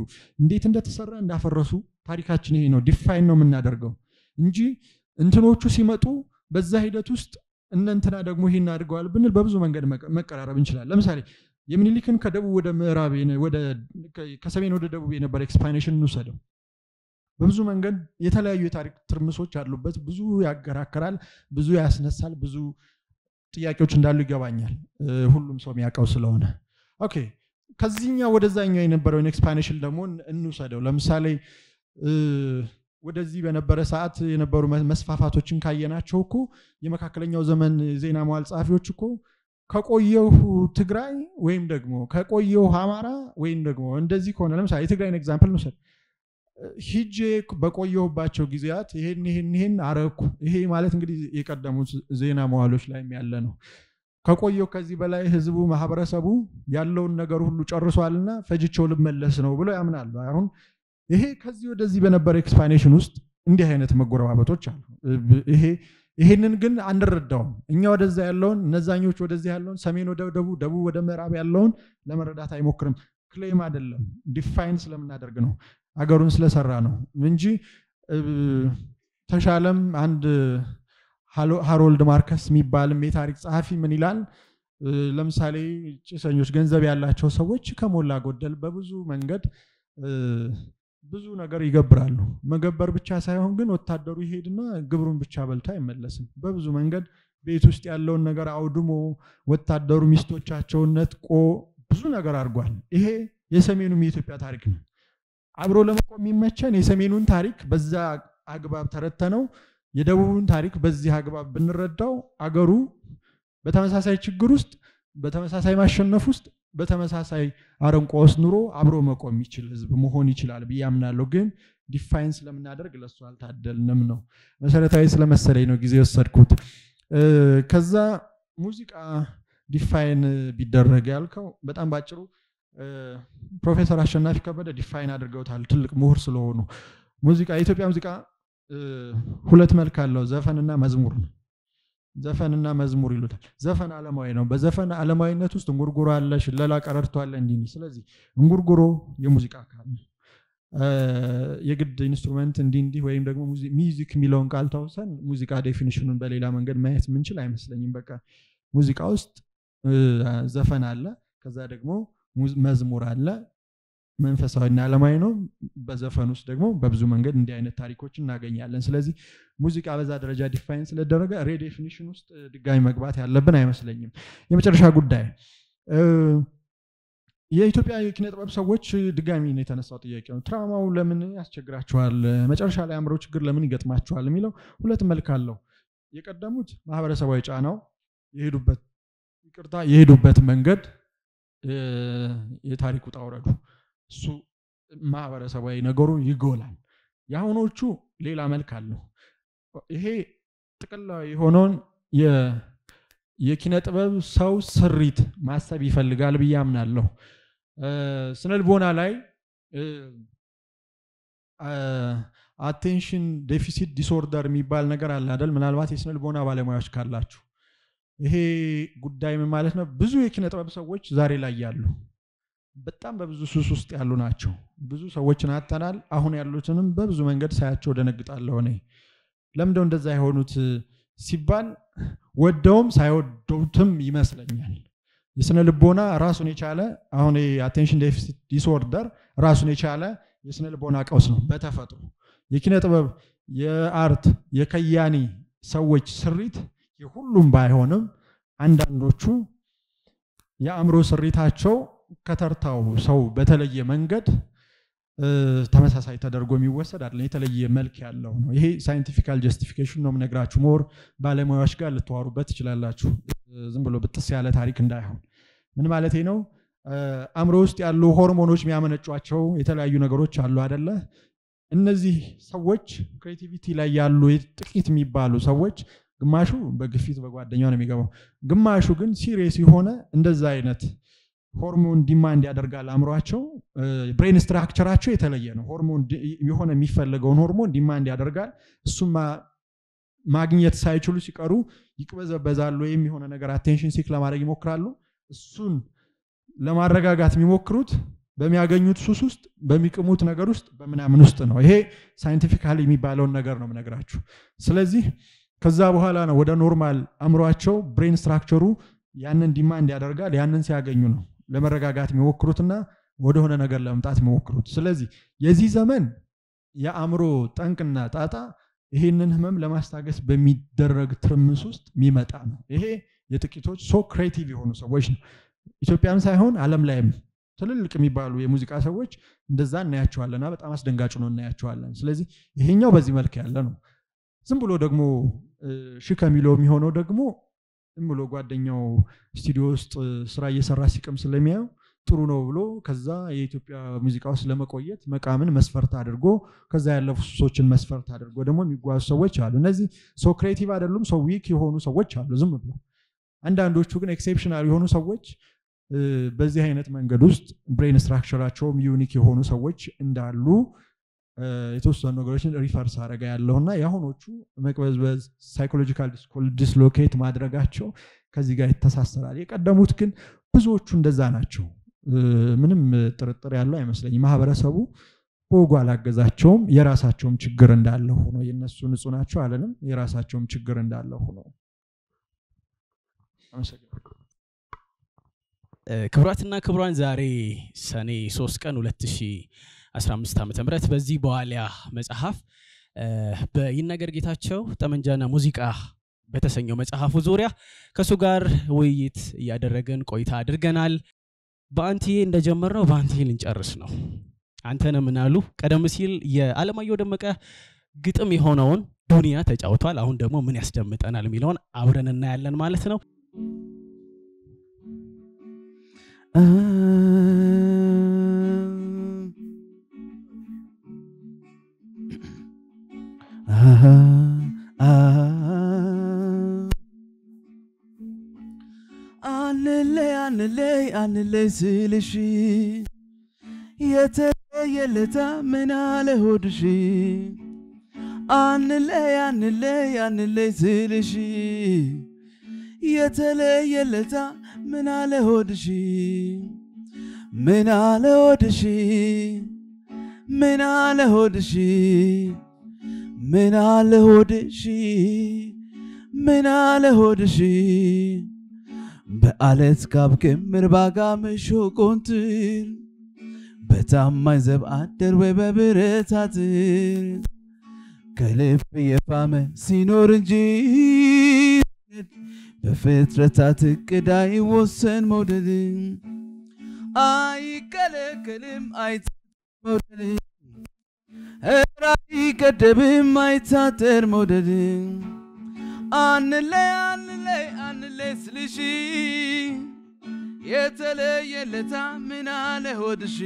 እንዴት እንደተሰራ እንዳፈረሱ ታሪካችን ይሄ ነው። ዲፋይን ነው የምናደርገው እንጂ እንትኖቹ ሲመጡ በዛ ሂደት ውስጥ እነንትና ደግሞ ይሄ አድርገዋል ብንል በብዙ መንገድ መቀራረብ እንችላል ለምሳሌ የምኒልክን ከደቡብ ወደ ምዕራብ ከሰሜን ወደ ደቡብ የነበረ ኤክስፓኔሽን እንውሰደው። በብዙ መንገድ የተለያዩ የታሪክ ትርምሶች አሉበት። ብዙ ያገራክራል ብዙ ያስነሳል፣ ብዙ ጥያቄዎች እንዳሉ ይገባኛል። ሁሉም ሰው የሚያውቀው ስለሆነ ኦኬ። ከዚህኛው ወደዛኛው የነበረውን ኤክስፓኔሽን ደግሞ እንውሰደው። ለምሳሌ ወደዚህ በነበረ ሰዓት የነበሩ መስፋፋቶችን ካየናቸው እኮ የመካከለኛው ዘመን ዜና መዋል ጸሐፊዎች እኮ ከቆየሁ ትግራይ ወይም ደግሞ ከቆየሁ አማራ ወይም ደግሞ እንደዚህ ከሆነ ለምሳሌ የትግራይን ኤግዛምፕል ንውሰድ። ሂጄ በቆየሁባቸው ጊዜያት ይሄን ይሄን ይሄን አረኩ። ይሄ ማለት እንግዲህ የቀደሙት ዜና መዋሎች ላይም ያለ ነው። ከቆየሁ ከዚህ በላይ ህዝቡ፣ ማህበረሰቡ ያለውን ነገር ሁሉ ጨርሷልና ፈጅቸው ልመለስ ነው ብሎ ያምናሉ። አሁን ይሄ ከዚህ ወደዚህ በነበረ ኤክስፓኔሽን ውስጥ እንዲህ አይነት መጎረባበቶች አሉ። ይሄ ይህንን ግን አንረዳውም። እኛ ወደዛ ያለውን እነዛኞች ወደዚህ ያለውን ሰሜን ወደ ደቡብ፣ ደቡብ ወደ ምዕራብ ያለውን ለመረዳት አይሞክርም። ክሌም አይደለም ዲፋይን ስለምናደርግ ነው አገሩን ስለሰራ ነው እንጂ ተሻለም አንድ ሃሮልድ ማርከስ የሚባልም የታሪክ ጸሐፊ ምን ይላል? ለምሳሌ ጭሰኞች ገንዘብ ያላቸው ሰዎች ከሞላ ጎደል በብዙ መንገድ ብዙ ነገር ይገብራሉ። መገበር ብቻ ሳይሆን ግን ወታደሩ ይሄድና ግብሩን ብቻ በልቶ አይመለስም። በብዙ መንገድ ቤት ውስጥ ያለውን ነገር አውድሞ፣ ወታደሩ ሚስቶቻቸውን ነጥቆ ብዙ ነገር አድርጓል። ይሄ የሰሜኑም የኢትዮጵያ ታሪክ ነው። አብሮ ለመቆም የሚመቸን የሰሜኑን ታሪክ በዛ አግባብ ተረተነው የደቡቡን ታሪክ በዚህ አግባብ ብንረዳው አገሩ በተመሳሳይ ችግር ውስጥ በተመሳሳይ ማሸነፍ ውስጥ በተመሳሳይ አረንቋ ውስጥ ኑሮ አብሮ መቆም ይችል ህዝብ መሆን ይችላል ብዬ አምናለሁ። ግን ዲፋይን ስለምናደርግ ለሱ አልታደልንም ነው። መሰረታዊ ስለመሰለኝ ነው ጊዜ ወሰድኩት። ከዛ ሙዚቃ ዲፋይን ቢደረግ ያልከው በጣም ባጭሩ ፕሮፌሰር አሸናፊ ከበደ ዲፋይን አድርገውታል ትልቅ ምሁር ስለሆኑ። ሙዚቃ የኢትዮጵያ ሙዚቃ ሁለት መልክ አለው፣ ዘፈንና መዝሙር ነው። ዘፈንና መዝሙር ይሉታል። ዘፈን ዓለማዊ ነው። በዘፈን ዓለማዊነት ውስጥ እንጉርጉሮ አለ፣ ሽለላ፣ ቀረርቶ አለ እንዲህ። ስለዚህ እንጉርጉሮ የሙዚቃ አካል ነው። የግድ ኢንስትሩመንት እንዲህ እንዲህ ወይም ደግሞ ሚዚክ የሚለውን ቃል ተውሰን ሙዚቃ ዴፊኒሽኑን በሌላ መንገድ ማየት ምንችል አይመስለኝም። በቃ ሙዚቃ ውስጥ ዘፈን አለ፣ ከዛ ደግሞ መዝሙር አለ፣ መንፈሳዊና ዓለማዊ ነው። በዘፈን ውስጥ ደግሞ በብዙ መንገድ እንዲህ አይነት ታሪኮችን እናገኛለን። ስለዚህ ሙዚቃ በዛ ደረጃ ዲፋይን ስለደረገ ሬዴፊኒሽን ውስጥ ድጋሚ መግባት ያለብን አይመስለኝም። የመጨረሻ ጉዳይ የኢትዮጵያ የኪነ ጥበብ ሰዎች ድጋሚ ነው የተነሳው ጥያቄ ነው። ትራማው ለምን ያስቸግራቸዋል? መጨረሻ ላይ አእምሮ ችግር ለምን ይገጥማቸዋል? የሚለው ሁለት መልክ አለው። የቀደሙት ማህበረሰባዊ ጫናው የሄዱበት ይቅርታ የሄዱበት መንገድ የታሪክ ውጣ ውረዱ እሱ ማህበረሰባዊ ነገሩ ይጎላል። የአሁኖቹ ሌላ መልክ አለው። ይሄ ጥቅላዊ የሆነውን የኪነ ጥበብ ሰው ስሪት ማሰብ ይፈልጋል ብዬ አምናለሁ። ስነልቦና ላይ አቴንሽን ዴፊሲት ዲስኦርደር የሚባል ነገር አለ አይደል? ምናልባት የስነልቦና ባለሙያዎች ካላችሁ ይሄ ጉዳይ ምን ማለት ነው? ብዙ የኪነ ጥበብ ሰዎች ዛሬ ላይ ያሉ በጣም በብዙ ሱስ ውስጥ ያሉ ናቸው። ብዙ ሰዎችን አጥተናል። አሁን ያሉትንም በብዙ መንገድ ሳያቸው ደነግጣለሁ። እኔ ለምደው እንደዛ የሆኑት ሲባል ወደውም ሳይወደውትም ይመስለኛል። የስነ ልቦና ራሱን የቻለ አሁን የአቴንሽን ዴፊሲት ዲስኦርደር ራሱን የቻለ የስነ ልቦና ቀውስ ነው በተፈጥሮ የኪነ ጥበብ፣ የአርት፣ የከያኒ ሰዎች ስሪት የሁሉም ባይሆንም አንዳንዶቹ የአእምሮ ስሪታቸው ከተርታው ሰው በተለየ መንገድ ተመሳሳይ ተደርጎ የሚወሰድ አይደለም። የተለየ መልክ ያለው ነው። ይሄ ሳይንቲፊካል ጀስቲፊኬሽን ነው የምነግራችሁ። ሞር ባለሙያዎች ጋር ልተዋሩበት ትችላላችሁ። ዝም ብሎ ብጥስ ያለ ታሪክ እንዳይሆን ምን ማለት ነው? አእምሮ ውስጥ ያሉ ሆርሞኖች የሚያመነጯቸው የተለያዩ ነገሮች አሉ አደለ? እነዚህ ሰዎች ክሬቲቪቲ ላይ ያሉ ጥቂት የሚባሉ ሰዎች ግማሹ በግፊት በጓደኛው ነው የሚገባው፣ ግማሹ ግን ሲሪየስ የሆነ እንደዛ አይነት ሆርሞን ዲማንድ ያደርጋል አእምሯቸው። ብሬን ስትራክቸራቸው የተለየ ነው። ሆርሞን የሆነ የሚፈለገውን ሆርሞን ዲማንድ ያደርጋል። እሱም ማግኘት ሳይችሉ ሲቀሩ ይቅበዘበዛሉ፣ ወይም የሆነ ነገር አቴንሽን ሲክ ለማድረግ ይሞክራሉ። እሱን ለማረጋጋት የሚሞክሩት በሚያገኙት ሱስ ውስጥ በሚቅሙት ነገር ውስጥ በምናምን ውስጥ ነው። ይሄ ሳይንቲፊካል የሚባለውን ነገር ነው ምነግራችሁ ስለዚህ ከዛ በኋላ ነው ወደ ኖርማል አእምሯቸው ብሬን ስትራክቸሩ ያንን ዲማንድ ያደርጋል። ያንን ሲያገኙ ነው ለመረጋጋት የሚሞክሩትና ወደሆነ ነገር ለመምጣት የሚሞክሩት። ስለዚህ የዚህ ዘመን የአእምሮ ጠንቅና ጣጣ ይሄንን ህመም ለማስታገስ በሚደረግ ትርምስ ውስጥ የሚመጣ ነው። ይሄ የጥቂቶች ሶ ክሬቲቭ የሆኑ ሰዎች ነው። ኢትዮጵያም ሳይሆን ዓለም ላይም ትልልቅ የሚባሉ የሙዚቃ ሰዎች እንደዛ እናያቸዋለንና በጣም አስደንጋጭ ነው እናያቸዋለን። ስለዚህ ይሄኛው በዚህ መልክ ያለ ነው። ዝም ብሎ ደግሞ ሺ ከሚለው የሚሆነው ደግሞ ዝም ብሎ ጓደኛው ስቱዲዮ ውስጥ ስራ እየሰራ ሲቅም ስለሚያዩ ጥሩ ነው ብሎ ከዛ የኢትዮጵያ ሙዚቃ ውስጥ ለመቆየት መቃምን መስፈርት አድርጎ ከዛ ያለፉ ሱሶችን መስፈርት አድርጎ ደግሞ የሚጓዙ ሰዎች አሉ። እነዚህ ሰው ክሬቲቭ አይደሉም፣ ሰው ዊክ የሆኑ ሰዎች አሉ ዝም ብሎ። አንዳንዶቹ ግን ኤክሴፕሽናል የሆኑ ሰዎች በዚህ አይነት መንገድ ውስጥ ብሬን ስትራክቸራቸውም ዩኒክ የሆኑ ሰዎች እንዳሉ የተወሰኑ ነገሮችን ሪፈርስ አረጋ ያለው እና የአሁኖቹ መቅበዝበዝ ሳይኮሎጂካል ዲስሎኬት ማድረጋቸው ከዚህ ጋር ይተሳሰራል። የቀደሙት ግን ብዙዎቹ እንደዛ ናቸው። ምንም ጥርጥር ያለው አይመስለኝ ማህበረሰቡ በወጉ አላገዛቸውም። የራሳቸውም ችግር እንዳለ ሆኖ የነሱ ንጹህ ናቸው አለንም፣ የራሳቸውም ችግር እንዳለ ሆኖ ክብራትና ክብሯን ዛሬ ሰኔ ሶስት ቀን 2000 15 ዓ ም በዚህ በዋሊያ መጽሐፍ በይነገር ጌታቸው ጠመንጃና ሙዚቃ በተሰኘው መጽሐፉ ዙሪያ ከእሱ ጋር ውይይት እያደረግን ቆይታ አድርገናል። በአንትዬ እንደጀመርነው በአንትዬ ልንጨርስ ነው። አንተነ ምናሉ ቀደም ሲል የአለማየሁ ደመቀ ግጥም የሆነውን ዱንያ ተጫውቷል። አሁን ደግሞ ምን ያስደምጠናል የሚለውን አብረን እናያለን ማለት ነው። አንለይ አንለይ አንለይ ስልሽ የተለየለታ ምን አለ ሆድሽ አንለይ አንለይ አንለይ ስልሽ የተለየለታ ምን አለ ሆድሽ ምን አለ ሆድሽ ምን አለ ሆድሽ ምን አለ ሆድሽ ምን አለ ሆድሽ በአለት ካብ ክምር ባጋ ምሾ ቆንትር በታማኝ ዘብ አደር ወይ በብረት ከልብ የፋመ ሲኖር እንጂ በፍጥረታት እቅድ አይወሰን መውደድ አይከለከልም አይት መውደድ ራዕይ ገደብም አይታጠር መውደድ አንለይ አንለይ አንለይ ስልሽ የተለየለታ ምን አለ ሆድሽ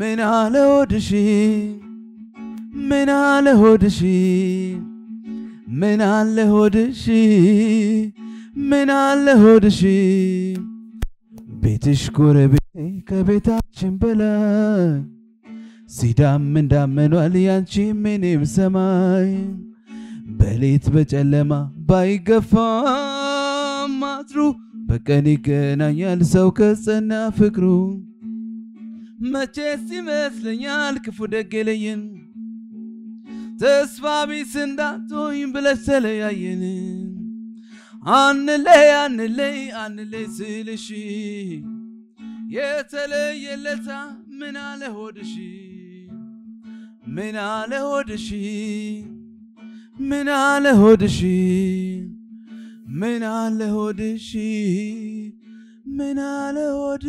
ምን አለ ሆድሽ ምን አለ ሆድሽ ምን አለ ሆድሽ ምን አለ ሆድሽ ቤትሽ ጎረቤ ከቤታችን በላይ ሲዳም እንዳመኗል ያንቺ ምንም ሰማይ በሌት በጨለማ ባይገፋም አጥሩ በቀን ይገናኛል ሰው ከጸና ፍቅሩ። መቼስ ይመስለኛል ክፉ ደግ ተስፋ ቢስ እንዳትሆኝ ብለሽ ተለያየን። አንለይ አንለይ አንለይ ስልሽ የተለየለታ ምን አለ ሆድሽ ምን አለ ሆድሽ ምን አለ ሆድሽ ምን አለ ሆድሽ ምን አለ ሆድሽ